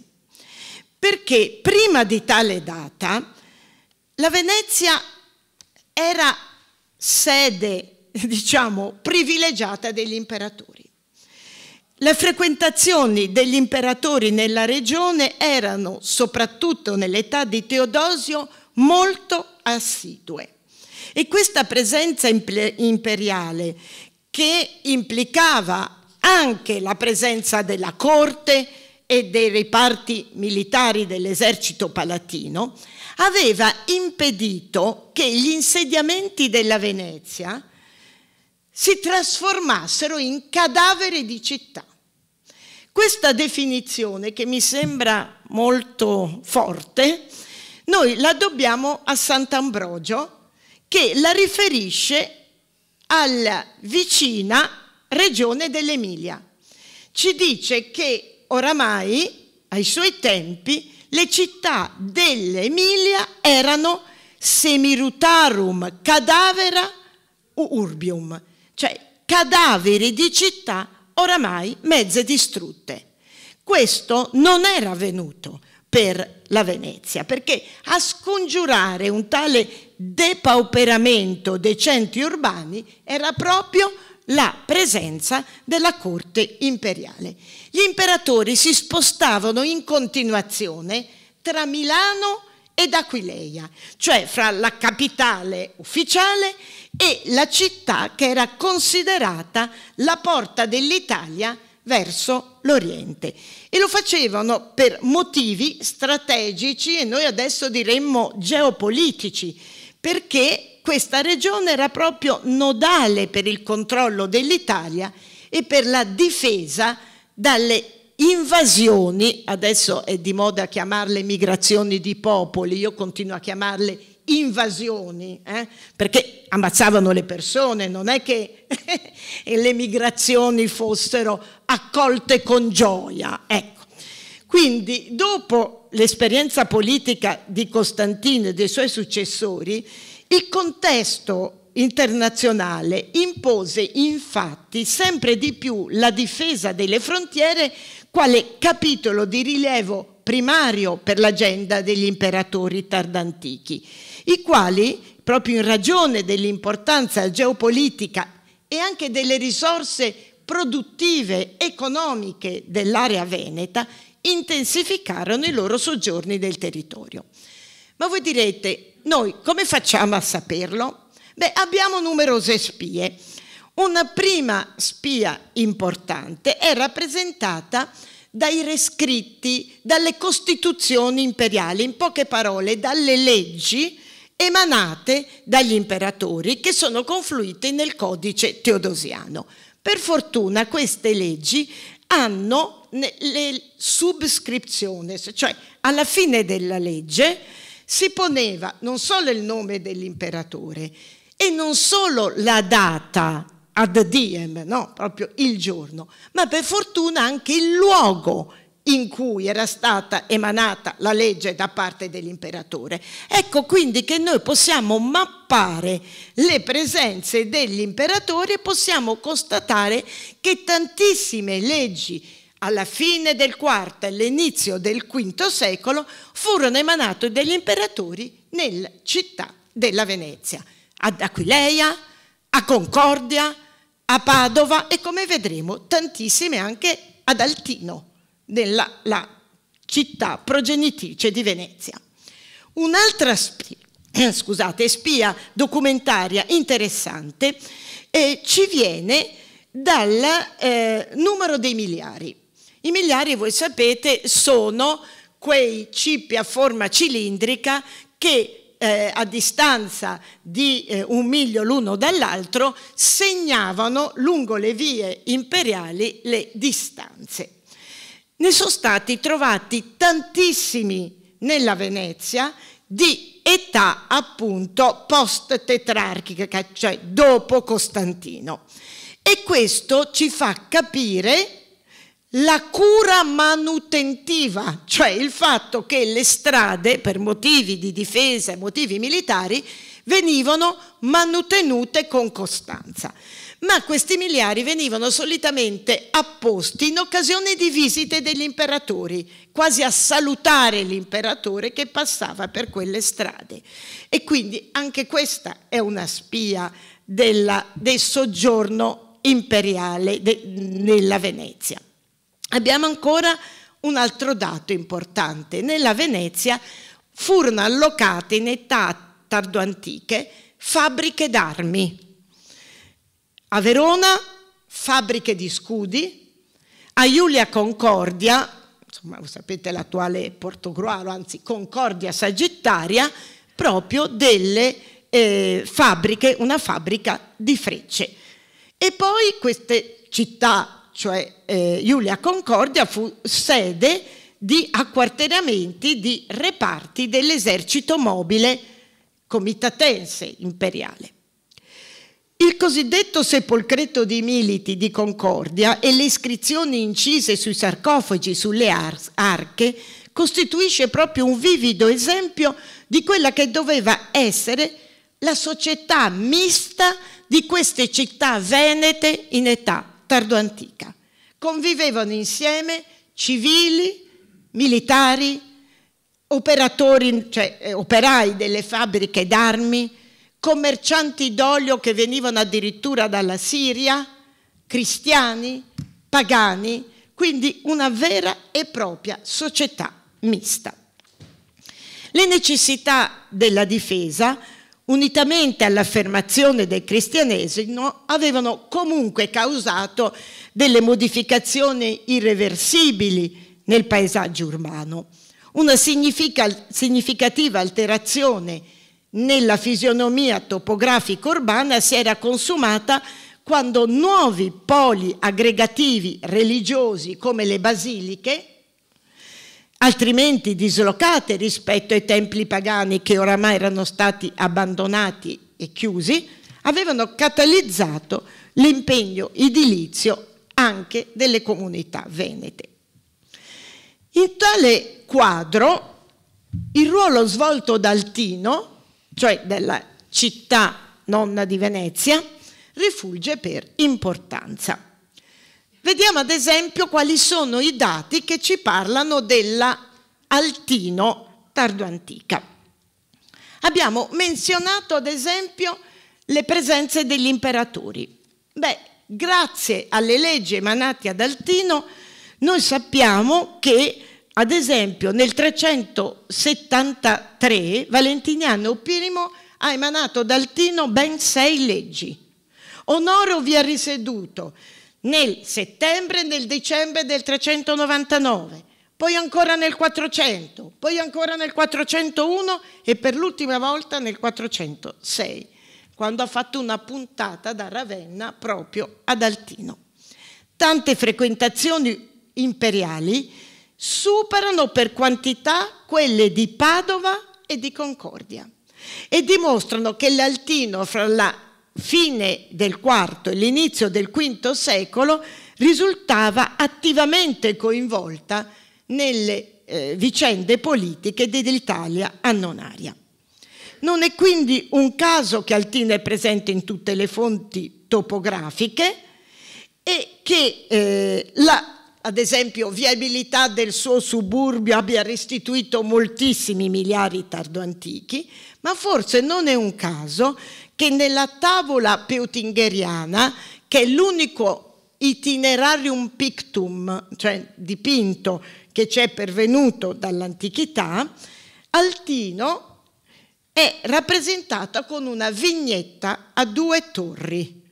Perché prima di tale data la Venezia era sede, diciamo, privilegiata degli imperatori. Le frequentazioni degli imperatori nella regione erano, soprattutto nell'età di Teodosio, molto assidue. E questa presenza imperiale che implicava anche la presenza della corte e dei reparti militari dell'esercito palatino, aveva impedito che gli insediamenti della Venezia si trasformassero in cadaveri di città. Questa definizione, che mi sembra molto forte, noi la dobbiamo a Sant'Ambrogio, che la riferisce alla vicina regione dell'Emilia. Ci dice che oramai, ai suoi tempi, le città dell'Emilia erano semirutarum cadavera urbium, cioè cadaveri di città oramai mezze distrutte. Questo non era avvenuto per la Venezia, perché a scongiurare un tale depauperamento dei centri urbani era proprio la presenza della corte imperiale. Gli imperatori si spostavano in continuazione tra Milano ed Aquileia, cioè fra la capitale ufficiale e la città che era considerata la porta dell'Italia verso l'Oriente e lo facevano per motivi strategici e noi adesso diremmo geopolitici, perché questa regione era proprio nodale per il controllo dell'Italia e per la difesa dalle invasioni, adesso è di moda chiamarle migrazioni di popoli, io continuo a chiamarle invasioni, eh? perché ammazzavano le persone, non è che le migrazioni fossero accolte con gioia. Ecco. Quindi dopo l'esperienza politica di Costantino e dei suoi successori, il contesto internazionale impose infatti sempre di più la difesa delle frontiere quale capitolo di rilievo primario per l'agenda degli imperatori tardantichi, i quali, proprio in ragione dell'importanza geopolitica e anche delle risorse produttive economiche dell'area veneta, intensificarono i loro soggiorni nel territorio. Ma voi direte, noi come facciamo a saperlo? Beh, abbiamo numerose spie. Una prima spia importante è rappresentata dai rescritti, dalle costituzioni imperiali, in poche parole dalle leggi emanate dagli imperatori che sono confluite nel codice teodosiano. Per fortuna queste leggi hanno le subscripzioni, cioè alla fine della legge si poneva non solo il nome dell'imperatore e non solo la data ad diem, no, proprio il giorno, ma per fortuna anche il luogo in cui era stata emanata la legge da parte dell'imperatore. Ecco quindi che noi possiamo mappare le presenze dell'imperatore e possiamo constatare che tantissime leggi alla fine del IV e all'inizio del V secolo furono emanati degli imperatori nella città della Venezia, ad Aquileia, a Concordia, a Padova e come vedremo tantissime anche ad Altino, nella città progenitrice di Venezia. Un'altra scusate, spia documentaria interessante eh, ci viene dal eh, numero dei miliari. I miliari, voi sapete, sono quei cippi a forma cilindrica che eh, a distanza di eh, un miglio l'uno dall'altro segnavano lungo le vie imperiali le distanze. Ne sono stati trovati tantissimi nella Venezia di età appunto post-tetrarchica, cioè dopo Costantino. E questo ci fa capire la cura manutentiva, cioè il fatto che le strade, per motivi di difesa e motivi militari, venivano manutenute con costanza. Ma questi miliari venivano solitamente apposti in occasione di visite degli imperatori, quasi a salutare l'imperatore che passava per quelle strade. E quindi anche questa è una spia della, del soggiorno imperiale de, nella Venezia. Abbiamo ancora un altro dato importante. Nella Venezia furono allocate in età tardoantiche fabbriche d'armi. A Verona fabbriche di scudi, a Iulia Concordia, insomma, sapete l'attuale Portogruaro, anzi Concordia Sagittaria, proprio delle eh, fabbriche, una fabbrica di frecce. E poi queste città cioè eh, Giulia Concordia fu sede di acquartieramenti di reparti dell'esercito mobile comitatense imperiale. Il cosiddetto sepolcreto dei Militi di Concordia e le iscrizioni incise sui sarcofagi, sulle ar arche, costituisce proprio un vivido esempio di quella che doveva essere la società mista di queste città venete in età tardoantica. Convivevano insieme civili, militari, operatori, cioè eh, operai delle fabbriche d'armi, commercianti d'olio che venivano addirittura dalla Siria, cristiani, pagani, quindi una vera e propria società mista. Le necessità della difesa unitamente all'affermazione del cristianesimo, avevano comunque causato delle modificazioni irreversibili nel paesaggio urbano, una significativa alterazione nella fisionomia topografica urbana si era consumata quando nuovi poli aggregativi religiosi come le basiliche altrimenti dislocate rispetto ai templi pagani che oramai erano stati abbandonati e chiusi, avevano catalizzato l'impegno edilizio anche delle comunità venete. In tale quadro il ruolo svolto dal Tino, cioè della città nonna di Venezia, rifugge per importanza. Vediamo ad esempio quali sono i dati che ci parlano della Altino tardoantica. Abbiamo menzionato ad esempio le presenze degli imperatori. Beh, grazie alle leggi emanate ad Altino, noi sappiamo che, ad esempio, nel 373 Valentiniano I ha emanato ad Altino ben sei leggi. Onoro vi ha riseduto, nel settembre e nel dicembre del 399, poi ancora nel 400, poi ancora nel 401 e per l'ultima volta nel 406, quando ha fatto una puntata da Ravenna proprio ad Altino. Tante frequentazioni imperiali superano per quantità quelle di Padova e di Concordia e dimostrano che l'Altino fra la fine del IV e l'inizio del V secolo risultava attivamente coinvolta nelle eh, vicende politiche dell'Italia annonaria. Non è quindi un caso che Altina è presente in tutte le fonti topografiche e che eh, la, ad esempio, viabilità del suo suburbio abbia restituito moltissimi miliardi tardoantichi, ma forse non è un caso che nella tavola peutingeriana, che è l'unico itinerarium pictum, cioè dipinto che ci è pervenuto dall'antichità, Altino è rappresentata con una vignetta a due torri.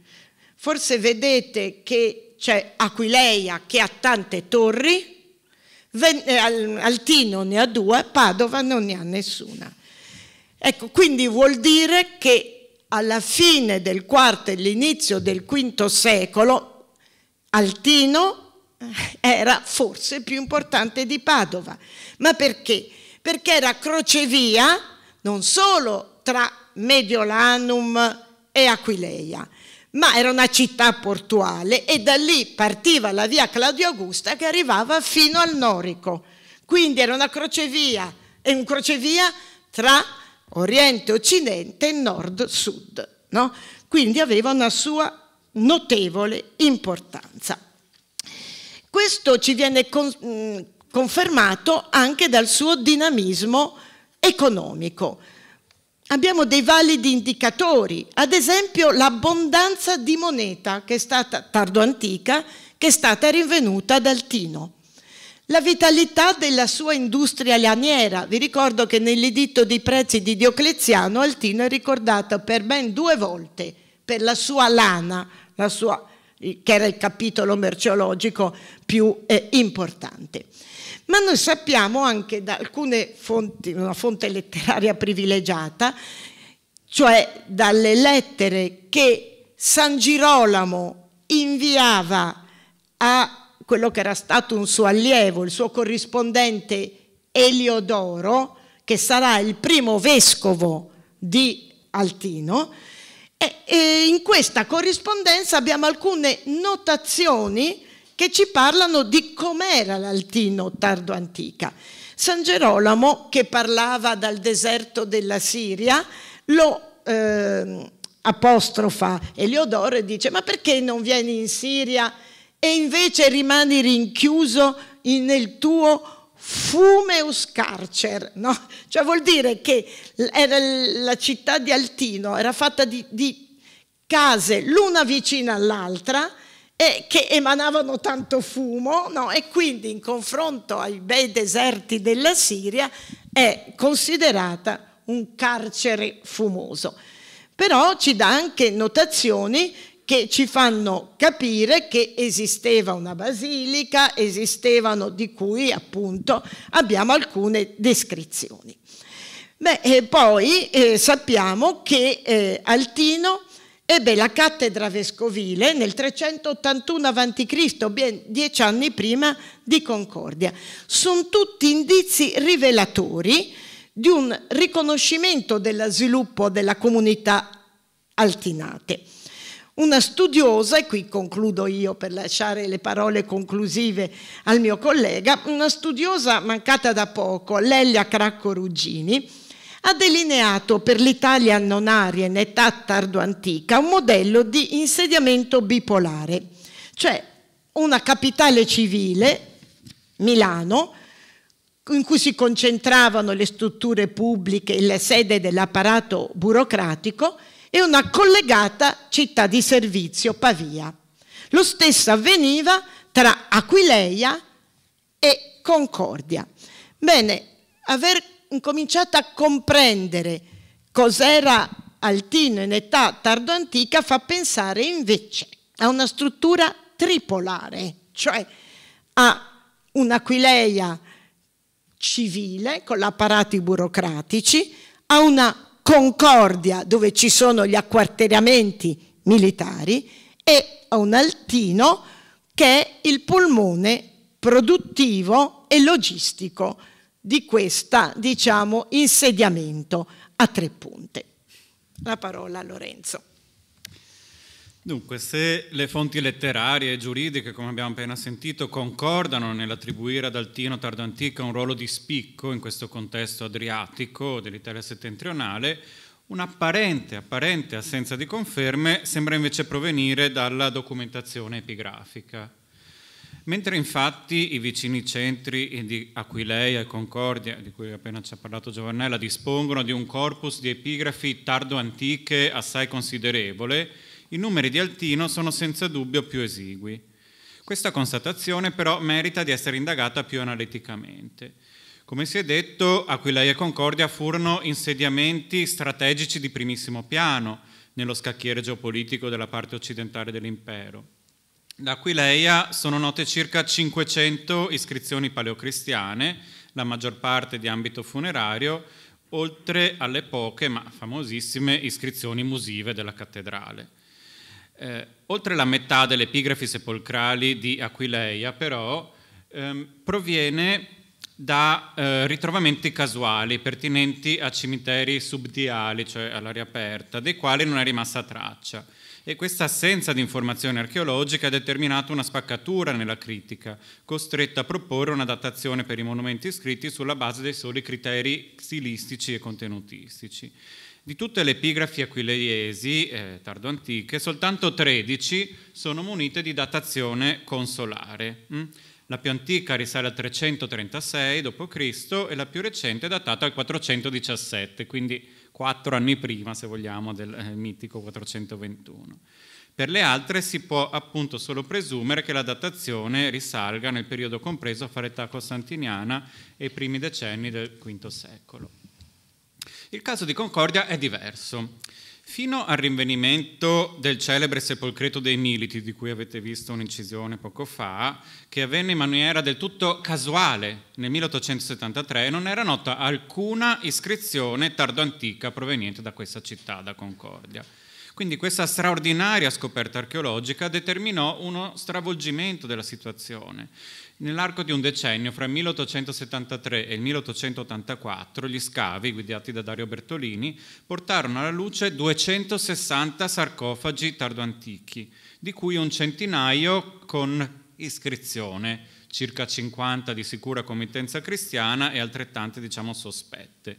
Forse vedete che c'è Aquileia che ha tante torri, eh, Altino ne ha due, Padova non ne ha nessuna. Ecco, quindi vuol dire che alla fine del IV e l'inizio del V secolo, Altino eh, era forse più importante di Padova. Ma perché? Perché era crocevia non solo tra Mediolanum e Aquileia, ma era una città portuale e da lì partiva la via Claudio Augusta che arrivava fino al Norico. Quindi era una crocevia, e un crocevia tra oriente-occidente, nord-sud. No? Quindi aveva una sua notevole importanza. Questo ci viene mm, confermato anche dal suo dinamismo economico. Abbiamo dei validi indicatori, ad esempio l'abbondanza di moneta che è stata tardoantica, che è stata rinvenuta dal Tino la vitalità della sua industria laniera. Vi ricordo che nell'editto dei prezzi di Diocleziano Altino è ricordata per ben due volte per la sua lana, la sua, che era il capitolo merceologico più eh, importante. Ma noi sappiamo anche da alcune fonti, una fonte letteraria privilegiata, cioè dalle lettere che San Girolamo inviava a quello che era stato un suo allievo, il suo corrispondente Eliodoro, che sarà il primo vescovo di Altino, e, e in questa corrispondenza abbiamo alcune notazioni che ci parlano di com'era l'Altino tardo antica. San Gerolamo, che parlava dal deserto della Siria, lo eh, apostrofa Eliodoro e dice ma perché non vieni in Siria? e invece rimani rinchiuso nel tuo fumeus carcer, no? Cioè vuol dire che la città di Altino era fatta di, di case l'una vicina all'altra e che emanavano tanto fumo, no? E quindi in confronto ai bei deserti della Siria è considerata un carcere fumoso. Però ci dà anche notazioni che ci fanno capire che esisteva una basilica, esistevano di cui appunto abbiamo alcune descrizioni. Beh, poi eh, sappiamo che eh, Altino ebbe la cattedra vescovile nel 381 a.C., ben dieci anni prima di Concordia. Sono tutti indizi rivelatori di un riconoscimento dello sviluppo della comunità altinate. Una studiosa, e qui concludo io per lasciare le parole conclusive al mio collega, una studiosa mancata da poco, Lelia Cracco-Ruggini, ha delineato per l'Italia non aria in età tardo-antica un modello di insediamento bipolare, cioè una capitale civile, Milano, in cui si concentravano le strutture pubbliche, le sede dell'apparato burocratico, e una collegata città di servizio, Pavia. Lo stesso avveniva tra Aquileia e Concordia. Bene, aver incominciato a comprendere cos'era Altino in età tardoantica fa pensare invece a una struttura tripolare, cioè a un'Aquileia civile con apparati burocratici, a una Concordia dove ci sono gli acquarteramenti militari e a un altino che è il polmone produttivo e logistico di questo diciamo, insediamento a tre punte. La parola a Lorenzo. Dunque, se le fonti letterarie e giuridiche, come abbiamo appena sentito, concordano nell'attribuire ad Altino tardo antica un ruolo di spicco in questo contesto adriatico dell'Italia settentrionale, un'apparente apparente assenza di conferme sembra invece provenire dalla documentazione epigrafica. Mentre infatti i vicini centri di Aquileia e Concordia, di cui appena ci ha parlato Giovannella, dispongono di un corpus di epigrafi tardo antiche assai considerevole, i numeri di Altino sono senza dubbio più esigui. Questa constatazione però merita di essere indagata più analiticamente. Come si è detto, Aquileia e Concordia furono insediamenti strategici di primissimo piano nello scacchiere geopolitico della parte occidentale dell'impero. Da Aquileia sono note circa 500 iscrizioni paleocristiane, la maggior parte di ambito funerario, oltre alle poche ma famosissime iscrizioni musive della cattedrale. Eh, oltre la metà delle epigrafi sepolcrali di Aquileia, però, ehm, proviene da eh, ritrovamenti casuali pertinenti a cimiteri subdiali, cioè all'aria aperta, dei quali non è rimasta traccia. E questa assenza di informazione archeologica ha determinato una spaccatura nella critica, costretta a proporre una datazione per i monumenti scritti sulla base dei soli criteri stilistici e contenutistici. Di tutte le epigrafi aquileiesi eh, tardoantiche, soltanto 13 sono munite di datazione consolare. Mm? La più antica risale al 336 d.C. e la più recente è datata al 417, quindi quattro anni prima, se vogliamo, del eh, mitico 421. Per le altre si può appunto solo presumere che la datazione risalga nel periodo compreso fra l'età costantiniana e i primi decenni del V secolo. Il caso di Concordia è diverso. Fino al rinvenimento del celebre sepolcreto dei Militi, di cui avete visto un'incisione poco fa, che avvenne in maniera del tutto casuale nel 1873, non era nota alcuna iscrizione tardoantica proveniente da questa città, da Concordia. Quindi questa straordinaria scoperta archeologica determinò uno stravolgimento della situazione. Nell'arco di un decennio, fra il 1873 e il 1884, gli scavi, guidati da Dario Bertolini, portarono alla luce 260 sarcofagi tardoantichi, di cui un centinaio con iscrizione, circa 50 di sicura committenza cristiana e altrettante, diciamo, sospette.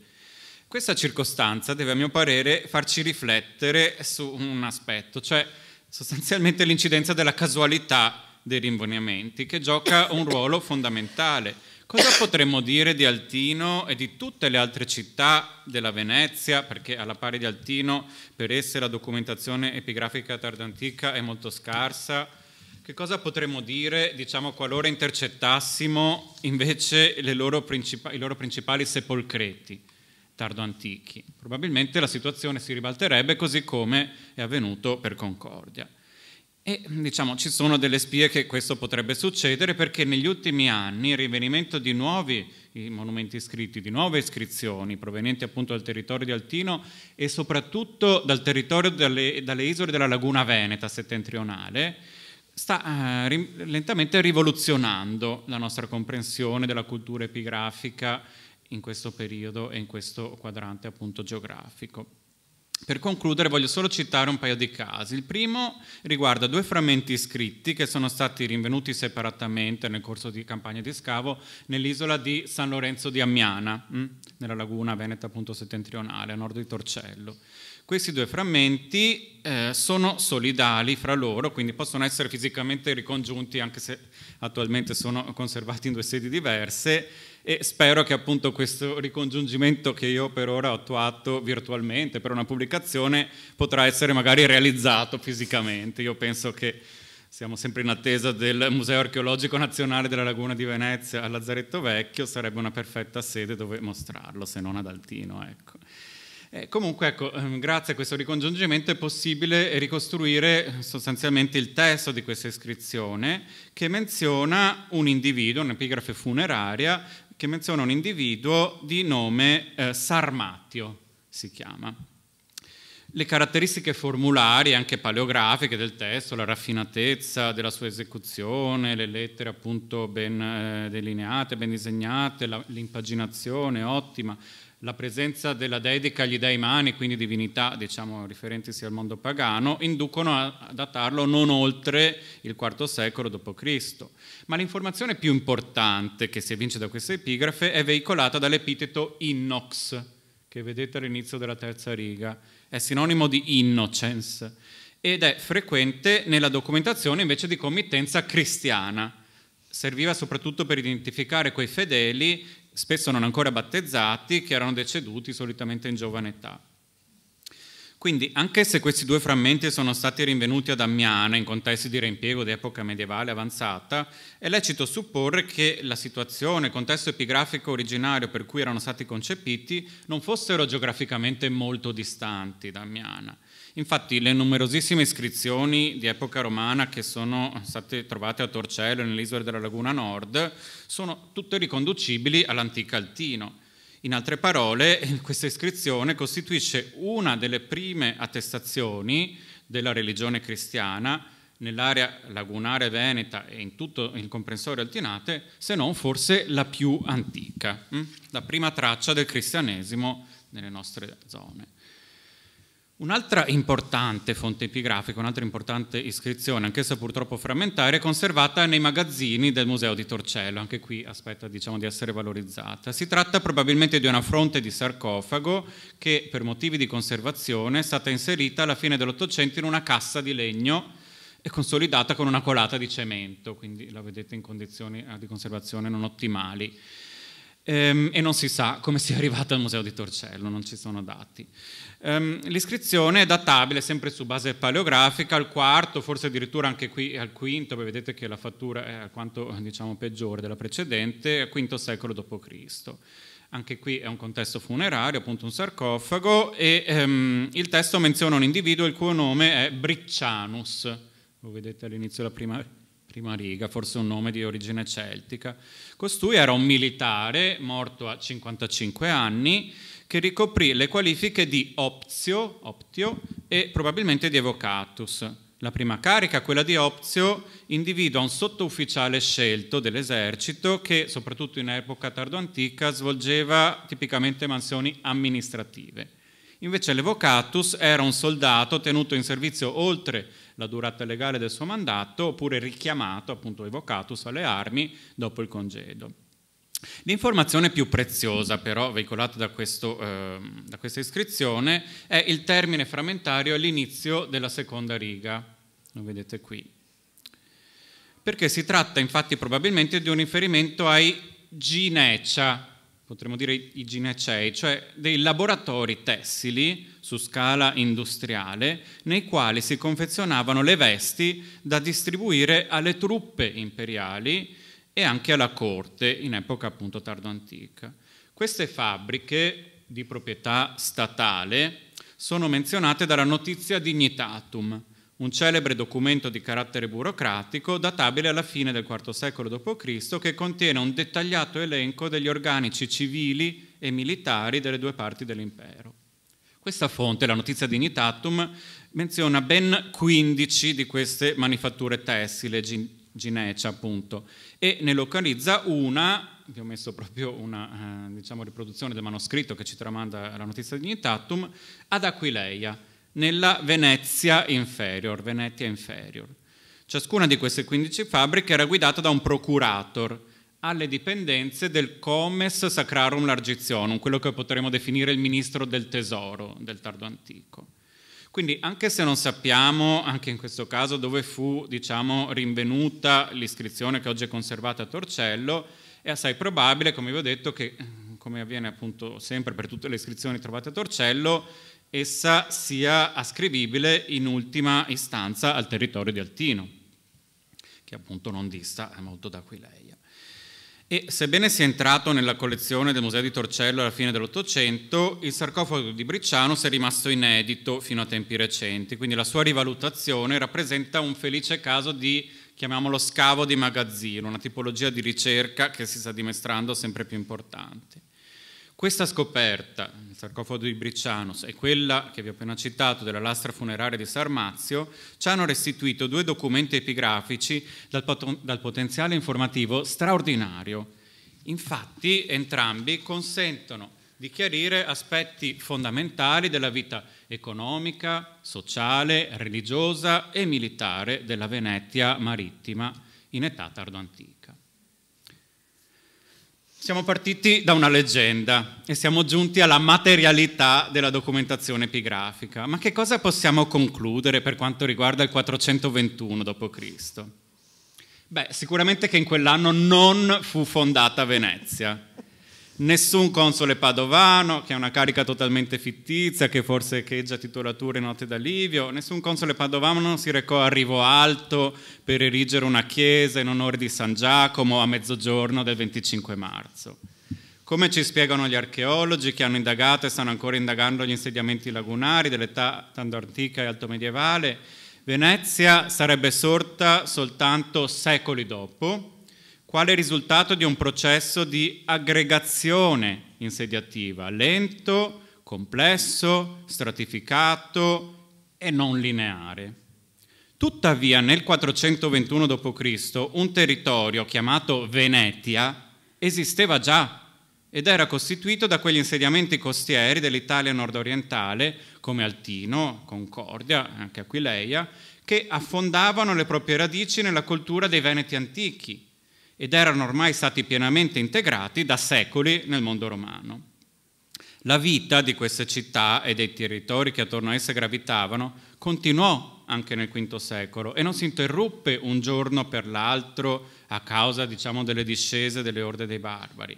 Questa circostanza deve, a mio parere, farci riflettere su un aspetto, cioè sostanzialmente l'incidenza della casualità dei rinvoniamenti che gioca un ruolo fondamentale. Cosa potremmo dire di Altino e di tutte le altre città della Venezia? Perché alla pari di Altino, per esse la documentazione epigrafica tardantica è molto scarsa. Che cosa potremmo dire, diciamo, qualora intercettassimo invece loro princip- i loro principali sepolcreti tardoantichi? Probabilmente la situazione si ribalterebbe così come è avvenuto per Concordia. E diciamo, ci sono delle spie che questo potrebbe succedere perché negli ultimi anni il rinvenimento di nuovi monumenti iscritti, di nuove iscrizioni provenienti appunto dal territorio di Altino e soprattutto dal territorio delle, dalle isole della laguna veneta settentrionale, sta eh, lentamente rivoluzionando la nostra comprensione della cultura epigrafica in questo periodo e in questo quadrante appunto geografico. Per concludere voglio solo citare un paio di casi. Il primo riguarda due frammenti scritti che sono stati rinvenuti separatamente nel corso di campagne di scavo nell'isola di San Lorenzo di Ammiana, mm, nella laguna veneta appunto settentrionale, a nord di Torcello. Questi due frammenti eh, sono solidali fra loro, quindi possono essere fisicamente ricongiunti anche se attualmente sono conservati in due sedi diverse e spero che appunto questo ricongiungimento che io per ora ho attuato virtualmente per una pubblicazione potrà essere magari realizzato fisicamente. Io penso che siamo sempre in attesa del Museo archeologico nazionale della Laguna di Venezia a Lazzaretto Vecchio, sarebbe una perfetta sede dove mostrarlo, se non ad Altino. Ecco. Eh, comunque, ecco, ehm, grazie a questo ricongiungimento è possibile ricostruire sostanzialmente il testo di questa iscrizione che menziona un individuo, un'epigrafe funeraria, che menziona un individuo di nome eh, Sarmatio, si chiama. Le caratteristiche formulari, anche paleografiche del testo, la raffinatezza della sua esecuzione, le lettere appunto ben eh, delineate, ben disegnate, la, l'impaginazione ottima, la presenza della dedica agli dei mani, quindi divinità diciamo, riferentisi al mondo pagano, inducono a datarlo non oltre il IV secolo d.C. Ma l'informazione più importante che si evince da questa epigrafe è veicolata dall'epiteto innox, che vedete all'inizio della terza riga, è sinonimo di innocence ed è frequente nella documentazione invece di committenza cristiana serviva soprattutto per identificare quei fedeli spesso non ancora battezzati, che erano deceduti solitamente in giovane età. Quindi, anche se questi due frammenti sono stati rinvenuti a Damiana in contesti di reimpiego di epoca medievale avanzata, è lecito supporre che la situazione, il contesto epigrafico originario per cui erano stati concepiti, non fossero geograficamente molto distanti da Damiana. Infatti le numerosissime iscrizioni di epoca romana che sono state trovate a Torcello nell'isola della Laguna Nord sono tutte riconducibili all'antica Altino. In altre parole, questa iscrizione costituisce una delle prime attestazioni della religione cristiana nell'area lagunare veneta e in tutto il comprensorio altinate, se non forse la più antica, mm? la prima traccia del cristianesimo nelle nostre zone. Un'altra importante fonte epigrafica, un'altra importante iscrizione, anch'essa purtroppo frammentaria, è conservata nei magazzini del Museo di Torcello, anche qui aspetta diciamo, di essere valorizzata. Si tratta probabilmente di una fronte di sarcofago che per motivi di conservazione è stata inserita alla fine dell'Ottocento in una cassa di legno e consolidata con una colata di cemento, quindi la vedete in condizioni eh, di conservazione non ottimali ehm, e non si sa come sia arrivata al Museo di Torcello, non ci sono dati. Ehm, l'iscrizione è databile sempre su base paleografica al quarto, forse addirittura anche qui al quinto, perché vedete che la fattura è alquanto diciamo, peggiore della precedente, al quinto secolo d.C. Anche qui è un contesto funerario, appunto un sarcofago, e ehm, il testo menziona un individuo il cui nome è Briccianus, lo vedete all'inizio della prima prima riga, forse un nome di origine celtica. Costui era un militare morto a 55 anni, che ricoprì le qualifiche di optio, optio e probabilmente di evocatus. La prima carica, quella di Opzio, individua un sottufficiale scelto dell'esercito che, soprattutto in epoca tardoantica, svolgeva tipicamente mansioni amministrative. Invece l'evocatus era un soldato tenuto in servizio oltre la durata legale del suo mandato oppure richiamato, appunto evocatus, alle armi dopo il congedo. L'informazione più preziosa però veicolata da, questo, eh, da questa iscrizione è il termine frammentario all'inizio della seconda riga, lo vedete qui, perché si tratta infatti probabilmente di un riferimento ai ginecia, potremmo dire i ginecei, cioè dei laboratori tessili su scala industriale nei quali si confezionavano le vesti da distribuire alle truppe imperiali e anche alla corte in epoca appunto tardo-antica. Queste fabbriche di proprietà statale sono menzionate dalla notizia Dignitatum, un celebre documento di carattere burocratico databile alla fine del IV secolo d.C. che contiene un dettagliato elenco degli organici civili e militari delle due parti dell'impero. Questa fonte, la notizia Dignitatum, menziona ben 15 di queste manifatture tessili Ginecia appunto, e ne localizza una, vi ho messo proprio una eh, diciamo, riproduzione del manoscritto che ci tramanda eh, la notizia di Nitatum, ad Aquileia, nella Venezia Inferior, Venetia Inferior. Ciascuna di queste 15 fabbriche era guidata da un procurator alle dipendenze del Comes Sacrarum Largitionum, quello che potremmo definire il ministro del tesoro del tardo antico. Quindi anche se non sappiamo, anche in questo caso, dove fu diciamo, rinvenuta l'iscrizione che oggi è conservata a Torcello, è assai probabile, come vi ho detto, che eh, come avviene appunto sempre per tutte le iscrizioni trovate a Torcello, essa sia ascrivibile in ultima istanza al territorio di Altino, che appunto non dista molto da Aquileia. E sebbene sia entrato nella collezione del Museo di Torcello alla fine dell'Ottocento, il sarcofago di Bricciano si è rimasto inedito fino a tempi recenti, quindi la sua rivalutazione rappresenta un felice caso di, chiamiamolo, scavo di magazzino, una tipologia di ricerca che si sta dimestrando sempre più importante. Questa scoperta, il sarcofago di Bricianos e quella che vi ho appena citato della lastra funeraria di Sarmazio, ci hanno restituito due documenti epigrafici dal, pot- dal potenziale informativo straordinario. Infatti entrambi consentono di chiarire aspetti fondamentali della vita economica, sociale, religiosa e militare della Venezia marittima in età tardo antica. Siamo partiti da una leggenda e siamo giunti alla materialità della documentazione epigrafica. Ma che cosa possiamo concludere per quanto riguarda il 421 d.C.? Beh, sicuramente che in quell'anno non fu fondata Venezia, nessun console padovano, che è una carica totalmente fittizia, che forse echeggia titolature note da Livio, nessun console padovano si recò a Rivo Alto per erigere una chiesa in onore di San Giacomo a mezzogiorno del 25 marzo. Come ci spiegano gli archeologi che hanno indagato e stanno ancora indagando gli insediamenti lagunari dell'età tanto antica e alto medievale, Venezia sarebbe sorta soltanto secoli dopo, quale risultato di un processo di aggregazione insediativa, lento, complesso, stratificato e non lineare. Tuttavia nel 421 d.C. un territorio chiamato Venetia esisteva già ed era costituito da quegli insediamenti costieri dell'Italia nordorientale come Altino, Concordia, anche Aquileia, che affondavano le proprie radici nella cultura dei Veneti antichi ed erano ormai stati pienamente integrati da secoli nel mondo romano. La vita di queste città e dei territori che attorno a esse gravitavano continuò anche nel V secolo e non si interruppe un giorno per l'altro a causa diciamo, delle discese delle orde dei barbari.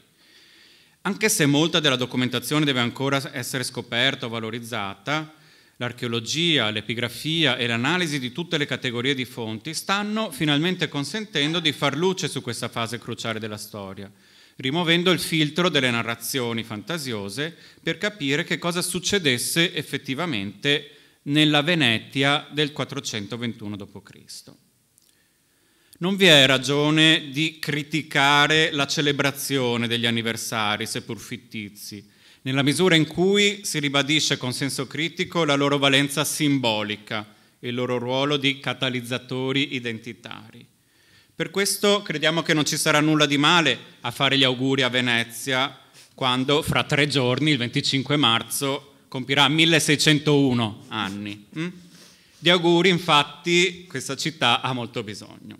Anche se molta della documentazione deve ancora essere scoperta o valorizzata, L'archeologia, l'epigrafia e l'analisi di tutte le categorie di fonti stanno finalmente consentendo di far luce su questa fase cruciale della storia, rimuovendo il filtro delle narrazioni fantasiose per capire che cosa succedesse effettivamente nella Venetia del 421 d.C. Non vi è ragione di criticare la celebrazione degli anniversari, seppur fittizi, nella misura in cui si ribadisce con senso critico la loro valenza simbolica e il loro ruolo di catalizzatori identitari. Per questo crediamo che non ci sarà nulla di male a fare gli auguri a Venezia quando fra tre giorni, il 25 marzo, compirà 1601 anni. Mm? Di auguri, infatti, questa città ha molto bisogno.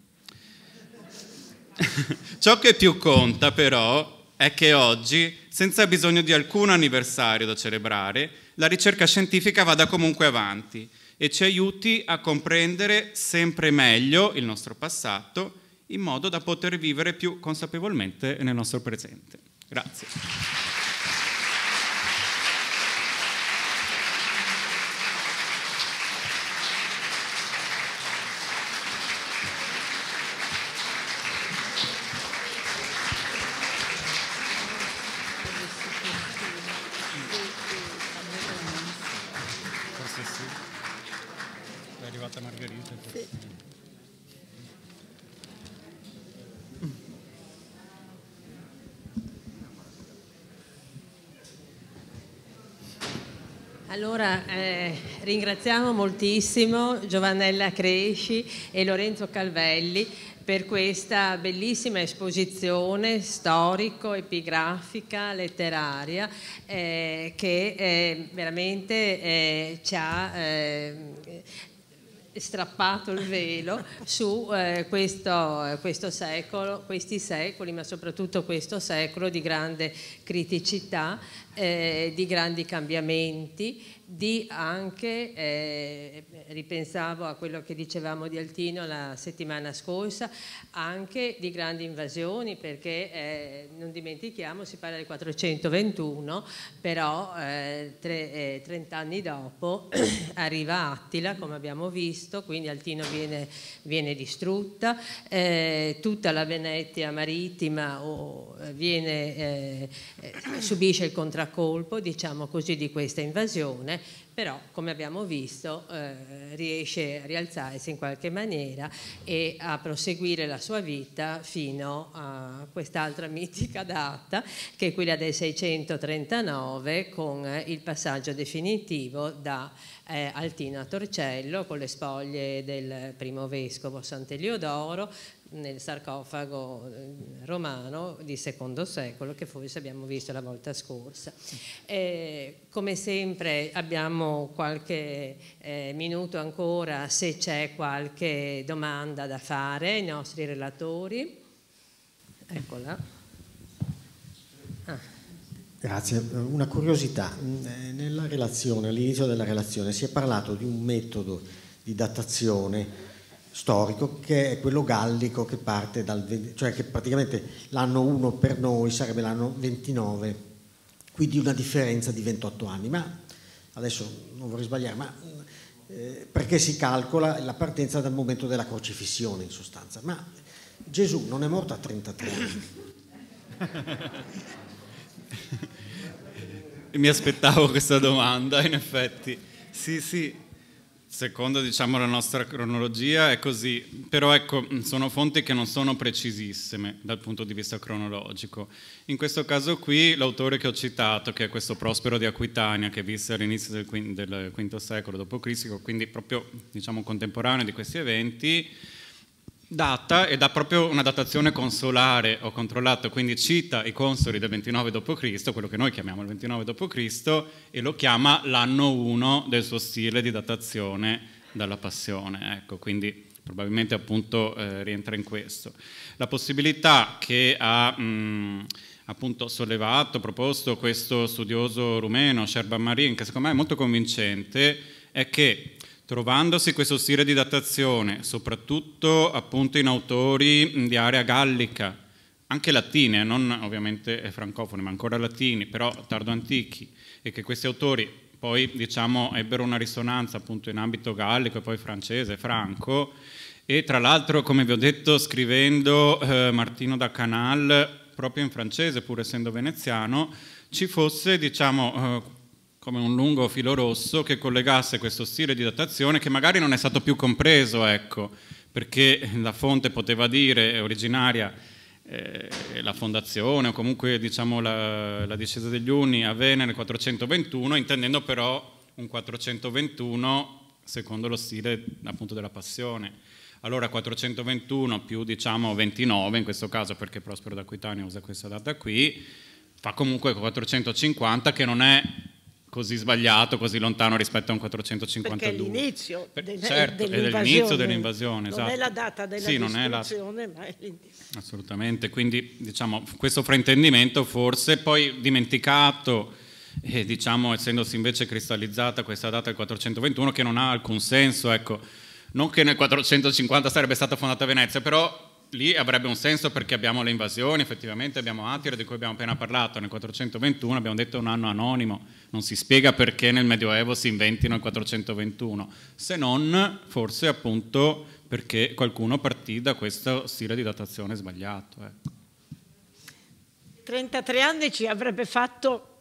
Ciò che più conta, però, è che oggi senza bisogno di alcun anniversario da celebrare, la ricerca scientifica vada comunque avanti e ci aiuti a comprendere sempre meglio il nostro passato in modo da poter vivere più consapevolmente nel nostro presente. Grazie. Allora eh, ringraziamo moltissimo Giovanella Cresci e Lorenzo Calvelli per questa bellissima esposizione storico-epigrafica, letteraria, eh, che eh, veramente eh, ci ha eh, strappato il velo su eh, questo, questo, secolo, questi secoli, ma soprattutto questo secolo di grande criticità eh, di grandi cambiamenti, di anche, eh, ripensavo a quello che dicevamo di Altino la settimana scorsa, anche di grandi invasioni perché eh, non dimentichiamo, si parla del 421, però eh, tre, 30 eh, anni dopo arriva Attila come abbiamo visto, quindi Altino viene, viene distrutta, eh, tutta la Venetia marittima oh, viene, subisce il contraffatto contraccolpo diciamo così, di questa invasione, però come abbiamo visto eh, riesce a rialzarsi in qualche maniera e a proseguire la sua vita fino a quest'altra mitica data che è quella del 639 con il passaggio definitivo da eh, Altina a Torcello con le spoglie del primo vescovo Sant'Eliodoro nel sarcofago eh, romano di secondo secolo che forse abbiamo visto la volta scorsa. Eh, come sempre abbiamo qualche eh, minuto ancora se c'è qualche domanda da fare ai nostri relatori. Eccola. Ah. Grazie, una curiosità, nella relazione, all'inizio della relazione si è parlato di un metodo di datazione storico che è quello gallico che parte dal cioè che praticamente l'anno 1 per noi sarebbe l'anno 29 quindi una differenza di 28 anni ma adesso non vorrei sbagliare ma eh, perché si calcola la partenza dal momento della crocifissione in sostanza ma Gesù non è morto a 33 anni mi aspettavo questa domanda in effetti sì sì secondo diciamo, la nostra cronologia è così, però ecco, mm, sono fonti che non sono precisissime dal punto di vista cronologico. In questo caso qui l'autore che ho citato, che è questo Prospero di Aquitania, che visse all'inizio del, V secolo d.C., quindi proprio diciamo, contemporaneo di questi eventi, data ed ha proprio una datazione consolare, ho controllato, quindi cita i consoli del 29 d.C., quello che noi chiamiamo il 29 d.C., e lo chiama l'anno 1 del suo stile di datazione dalla passione, ecco, quindi probabilmente appunto eh, rientra in questo. La possibilità che ha... Mh, mm, appunto sollevato, proposto questo studioso rumeno, Sherban Marin, che secondo me è molto convincente, è che Trovandosi questo stile di datazione, soprattutto appunto in autori di area gallica, anche latine, non ovviamente francofoni, ma ancora latini, però tardo antichi, e che questi autori poi diciamo ebbero una risonanza appunto in ambito gallico e poi francese, franco, e tra l'altro come vi ho detto scrivendo eh, Martino da Canal proprio in francese pur essendo veneziano, ci fosse diciamo eh, come un lungo filo rosso che collegasse questo stile di datazione che magari non è stato più compreso, ecco, perché la fonte poteva dire originaria eh, la fondazione o comunque diciamo, la, la, discesa degli Unni a nel 421, intendendo però un 421 secondo lo stile appunto della passione. Allora 421 più diciamo 29 in questo caso perché Prospero d'Aquitania usa questa data qui, fa comunque 450 che non è così sbagliato, così lontano rispetto a un 452. Perché è l'inizio per, de, certo, dell'invasione. dell'invasione esatto. Non è esatto. la data della sì, distruzione, la... ma è l'inizio. Assolutamente, quindi diciamo, questo fraintendimento forse poi dimenticato... E, eh, diciamo, essendosi invece cristallizzata questa data del 421 che non ha alcun senso, ecco, non che nel 450 sarebbe stata fondata Venezia, però lì avrebbe un senso perché abbiamo le invasioni, effettivamente abbiamo Attiro di cui abbiamo appena parlato, nel 421 abbiamo detto un anno anonimo, non si spiega perché nel Medioevo si inventino il 421, se non forse appunto perché qualcuno partì da questo stile di datazione sbagliato. Ecco. Eh. 33 anni ci avrebbe fatto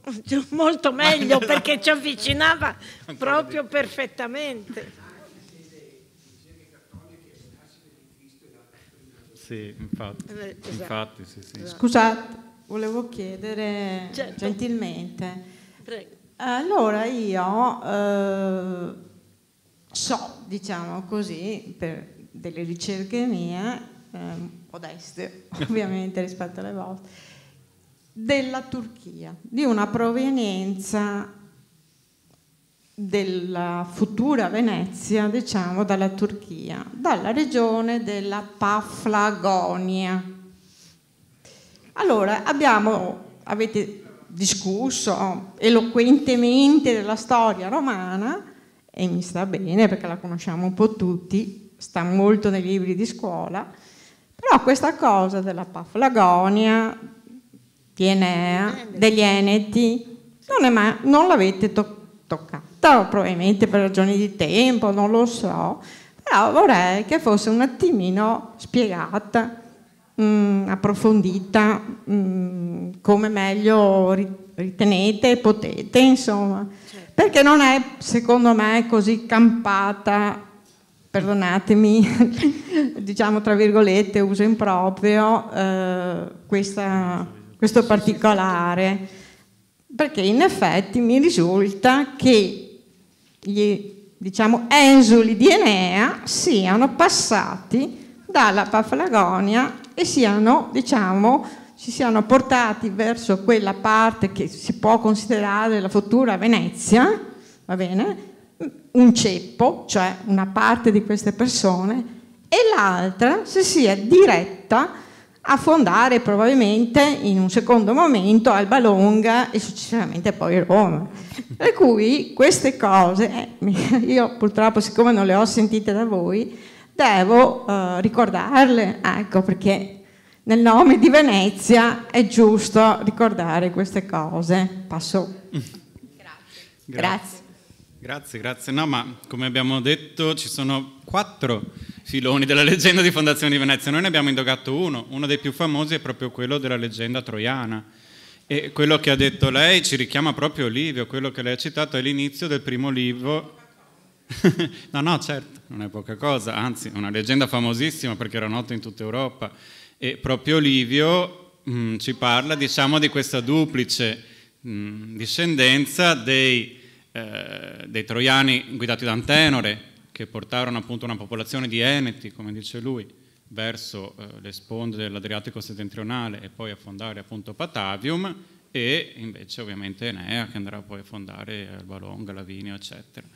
molto meglio perché ci avvicinava proprio perfettamente. Sì, infatti. Eh, esatto. infatti sì, sì. Esatto. Scusate, volevo chiedere certo. gentilmente. Prego. Allora io eh, so, diciamo così, per delle ricerche mie, eh, modeste ovviamente rispetto alle vostre, della Turchia, di una provenienza della futura Venezia, diciamo, dalla Turchia, dalla regione della Paflagonia. Allora, abbiamo, avete discusso eloquentemente della storia romana, e mi sta bene perché la conosciamo un po' tutti, sta molto nei libri di scuola, però questa cosa della Paflagonia, di Enea, degli Eneti, non, mai, non l'avete to- toccata fatto, probabilmente per ragioni di tempo, non lo so, però vorrei che fosse un attimino spiegata, mh, mm, approfondita, mh, mm, come meglio ritenete, potete, insomma, certo. perché non è secondo me così campata perdonatemi, diciamo tra virgolette, uso improprio eh, questa, questo particolare, perché in effetti mi risulta che gli diciamo, esuli di Enea siano passati dalla Paflagonia e siano, diciamo, si siano portati verso quella parte che si può considerare la futura Venezia, va bene? Un ceppo, cioè una parte di queste persone, e l'altra si sia diretta affondare probabilmente in un secondo momento Alba Longa e successivamente poi Roma. Per cui queste cose, eh, io purtroppo siccome non le ho sentite da voi, devo eh, ricordarle, ecco perché nel nome di Venezia è giusto ricordare queste cose. Passo. Mm. Grazie. Grazie. Grazie. Grazie, grazie. No, ma come abbiamo detto ci sono quattro filoni della leggenda di Fondazione di Venezia. Noi ne abbiamo indagato uno, uno dei più famosi è proprio quello della leggenda troiana. E quello che ha detto lei ci richiama proprio Livio, quello che lei ha citato è l'inizio del primo libro. no, no, certo, non è poca cosa, anzi, è una leggenda famosissima perché era nota in tutta Europa. E proprio Livio mh, mm, ci parla, diciamo, di questa duplice mh, mm, discendenza dei eh, dei troiani guidati da Antenore, che portarono appunto una popolazione di Eneti, come dice lui, verso eh, le sponde dell'Adriatico settentrionale e poi a fondare appunto Patavium, e invece ovviamente Enea che andrà poi a fondare eh, Alba Longa, Lavinio, eccetera.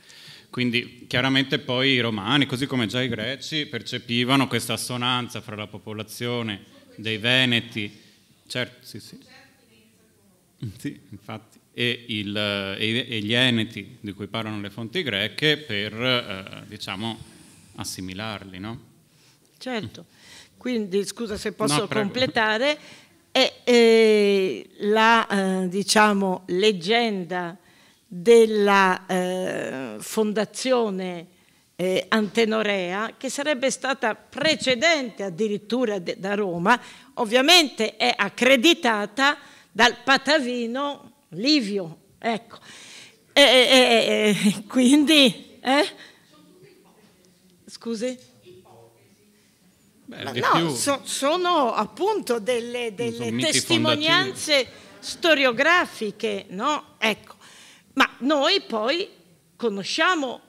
Quindi chiaramente poi i romani, così come già i greci, percepivano questa assonanza fra la popolazione dei Veneti, certo, sì, sì. Sì, infatti e, il, e, e gli eneti di cui parlano le fonti greche per eh, diciamo, assimilarli. No? Certo, quindi scusa se posso no, completare, è, è eh, la eh, diciamo, leggenda della eh, fondazione eh, Antenorea, che sarebbe stata precedente addirittura de, da Roma, ovviamente è accreditata dal Patavino Livio, ecco. E, e, e quindi, eh? Scusi? Beh, no, so, sono appunto delle, delle testimonianze fondatini. storiografiche, no? Ecco, ma noi poi conosciamo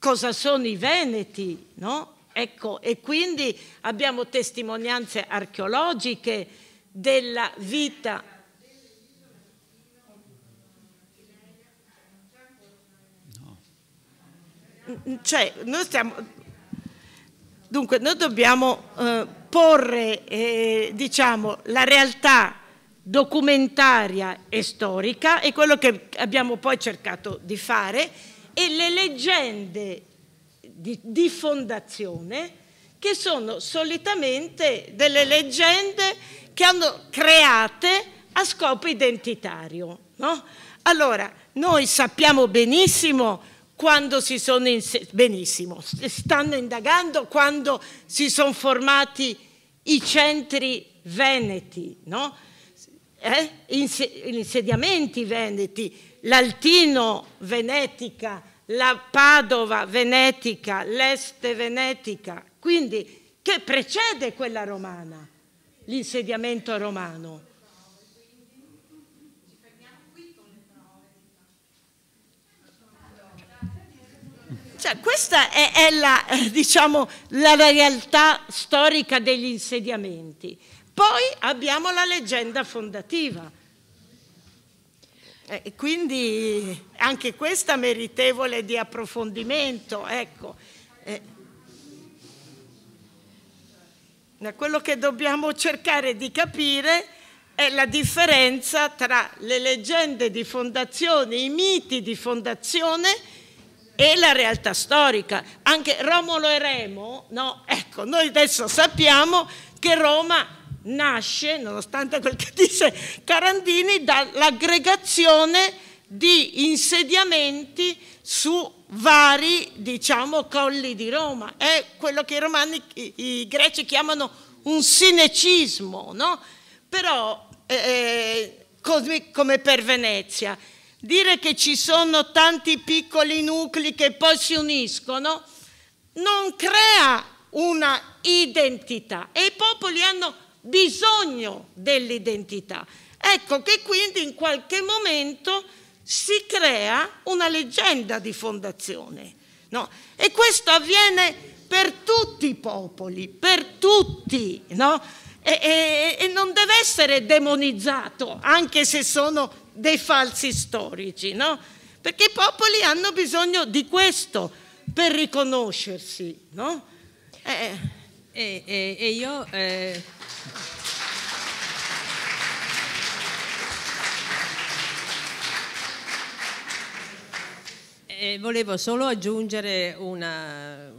cosa sono i Veneti, no? Ecco, e quindi abbiamo testimonianze archeologiche della vita cioè, noi stiamo, dunque, noi dobbiamo eh, porre, eh, diciamo, la realtà documentaria e storica, è quello che abbiamo poi cercato di fare, e le leggende di, di fondazione, che sono solitamente delle leggende che hanno create a scopo identitario. No? Allora, noi sappiamo benissimo quando si sono benissimo, stanno indagando quando si sono formati i centri veneti, no? eh? insediamenti veneti, l'Altino venetica, la Padova venetica, l'Este venetica, quindi che precede quella romana, l'insediamento romano. Cioè, questa è, è la, eh, diciamo, la realtà storica degli insediamenti. Poi abbiamo la leggenda fondativa. Eh, quindi anche questa meritevole di approfondimento, ecco. Eh, quello che dobbiamo cercare di capire è la differenza tra le leggende di fondazione, i miti di fondazione e la realtà storica. Anche Romolo e Remo, no? Ecco, noi adesso sappiamo che Roma nasce, nonostante quel che dice Carandini, dall'aggregazione di insediamenti su vari, diciamo, colli di Roma. È quello che i romani, i, greci chiamano un sinecismo, no? Però, eh, eh come per Venezia. Dire che ci sono tanti piccoli nuclei che poi si uniscono non crea una identità e i popoli hanno bisogno dell'identità. Ecco che quindi in qualche momento si crea una leggenda di fondazione. No? E questo avviene per tutti i popoli, per tutti, no? e, e, e non deve essere demonizzato, anche se sono dei falsi storici, no? Perché i popoli hanno bisogno di questo per riconoscersi, no? Eh. eh. E, e, e, io... Eh... eh volevo solo aggiungere una,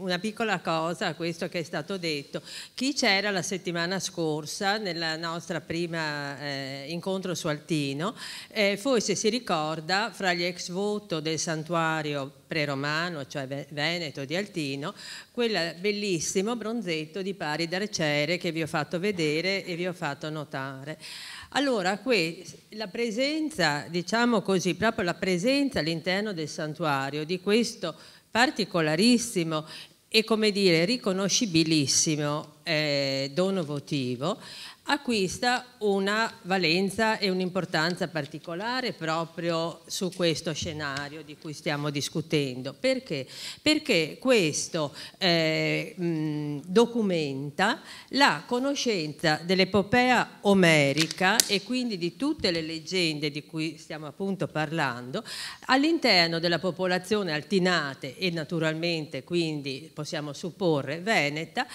una piccola cosa a questo che è stato detto. Chi c'era la settimana scorsa nella nostra prima eh, incontro su Altino, eh, forse si ricorda fra gli ex voto del santuario preromano, cioè Veneto di Altino, quel bellissimo bronzetto di pari d'arcere che vi ho fatto vedere e vi ho fatto notare. Allora, qui la presenza, diciamo così, proprio la presenza all'interno del santuario di questo particolarissimo e come dire riconoscibilissimo eh, dono votivo acquista una valenza e un'importanza particolare proprio su questo scenario di cui stiamo discutendo. Perché? Perché questo eh, documenta la conoscenza dell'epopea omerica e quindi di tutte le leggende di cui stiamo appunto parlando all'interno della popolazione altinate e naturalmente quindi possiamo supporre veneta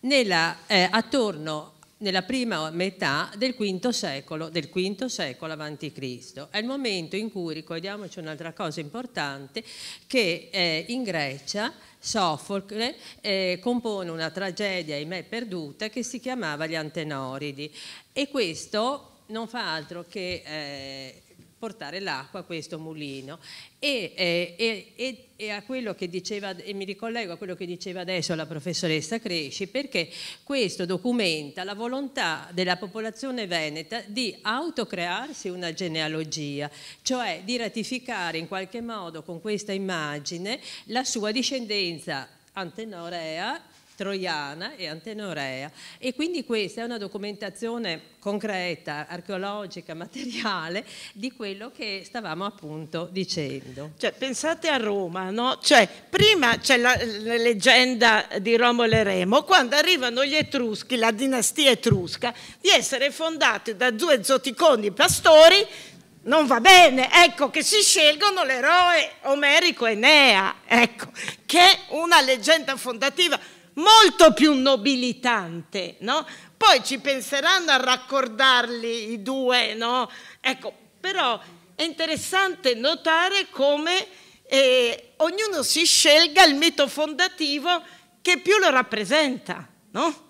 nella, eh, attorno nella prima metà del V secolo, del V secolo a.C. È il momento in cui, ricordiamoci un'altra cosa importante, che eh, in Grecia Sofocle eh, compone una tragedia, ahimè, perduta che si chiamava Gli Antenoridi e questo non fa altro che eh, portare l'acqua a questo mulino. E, eh, e, e, diceva, e, mi ricollego a quello che diceva adesso la professoressa Cresci, perché questo documenta la volontà della popolazione veneta di autocrearsi una genealogia, cioè di ratificare in qualche modo con questa immagine la sua discendenza antenorea troiana e antenorea e quindi questa è una documentazione concreta, archeologica, materiale di quello che stavamo appunto dicendo. Cioè, pensate a Roma, no? Cioè, prima c'è la, la leggenda di Romolo e Remo, quando arrivano gli Etruschi, la dinastia etrusca, di essere fondati da due zoticoni pastori non va bene, ecco che si scelgono l'eroe omerico Enea, ecco, che è una leggenda fondativa molto più nobilitante, no? Poi ci penseranno a raccordarli i due, no? Ecco, però è interessante notare come eh, ognuno si scelga il mito fondativo che più lo rappresenta, no?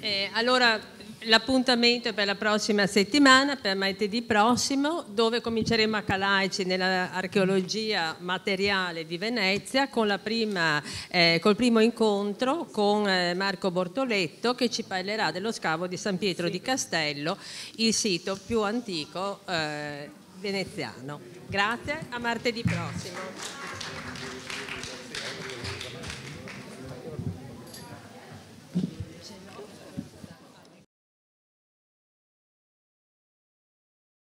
Eh, allora L'appuntamento è per la prossima settimana, per martedì prossimo, dove cominceremo a calarci nell'archeologia materiale di Venezia prima, eh, col primo incontro con eh, Marco Bortoletto che ci parlerà dello scavo di San Pietro sì. di Castello, il sito più antico eh, veneziano. Grazie, a martedì prossimo.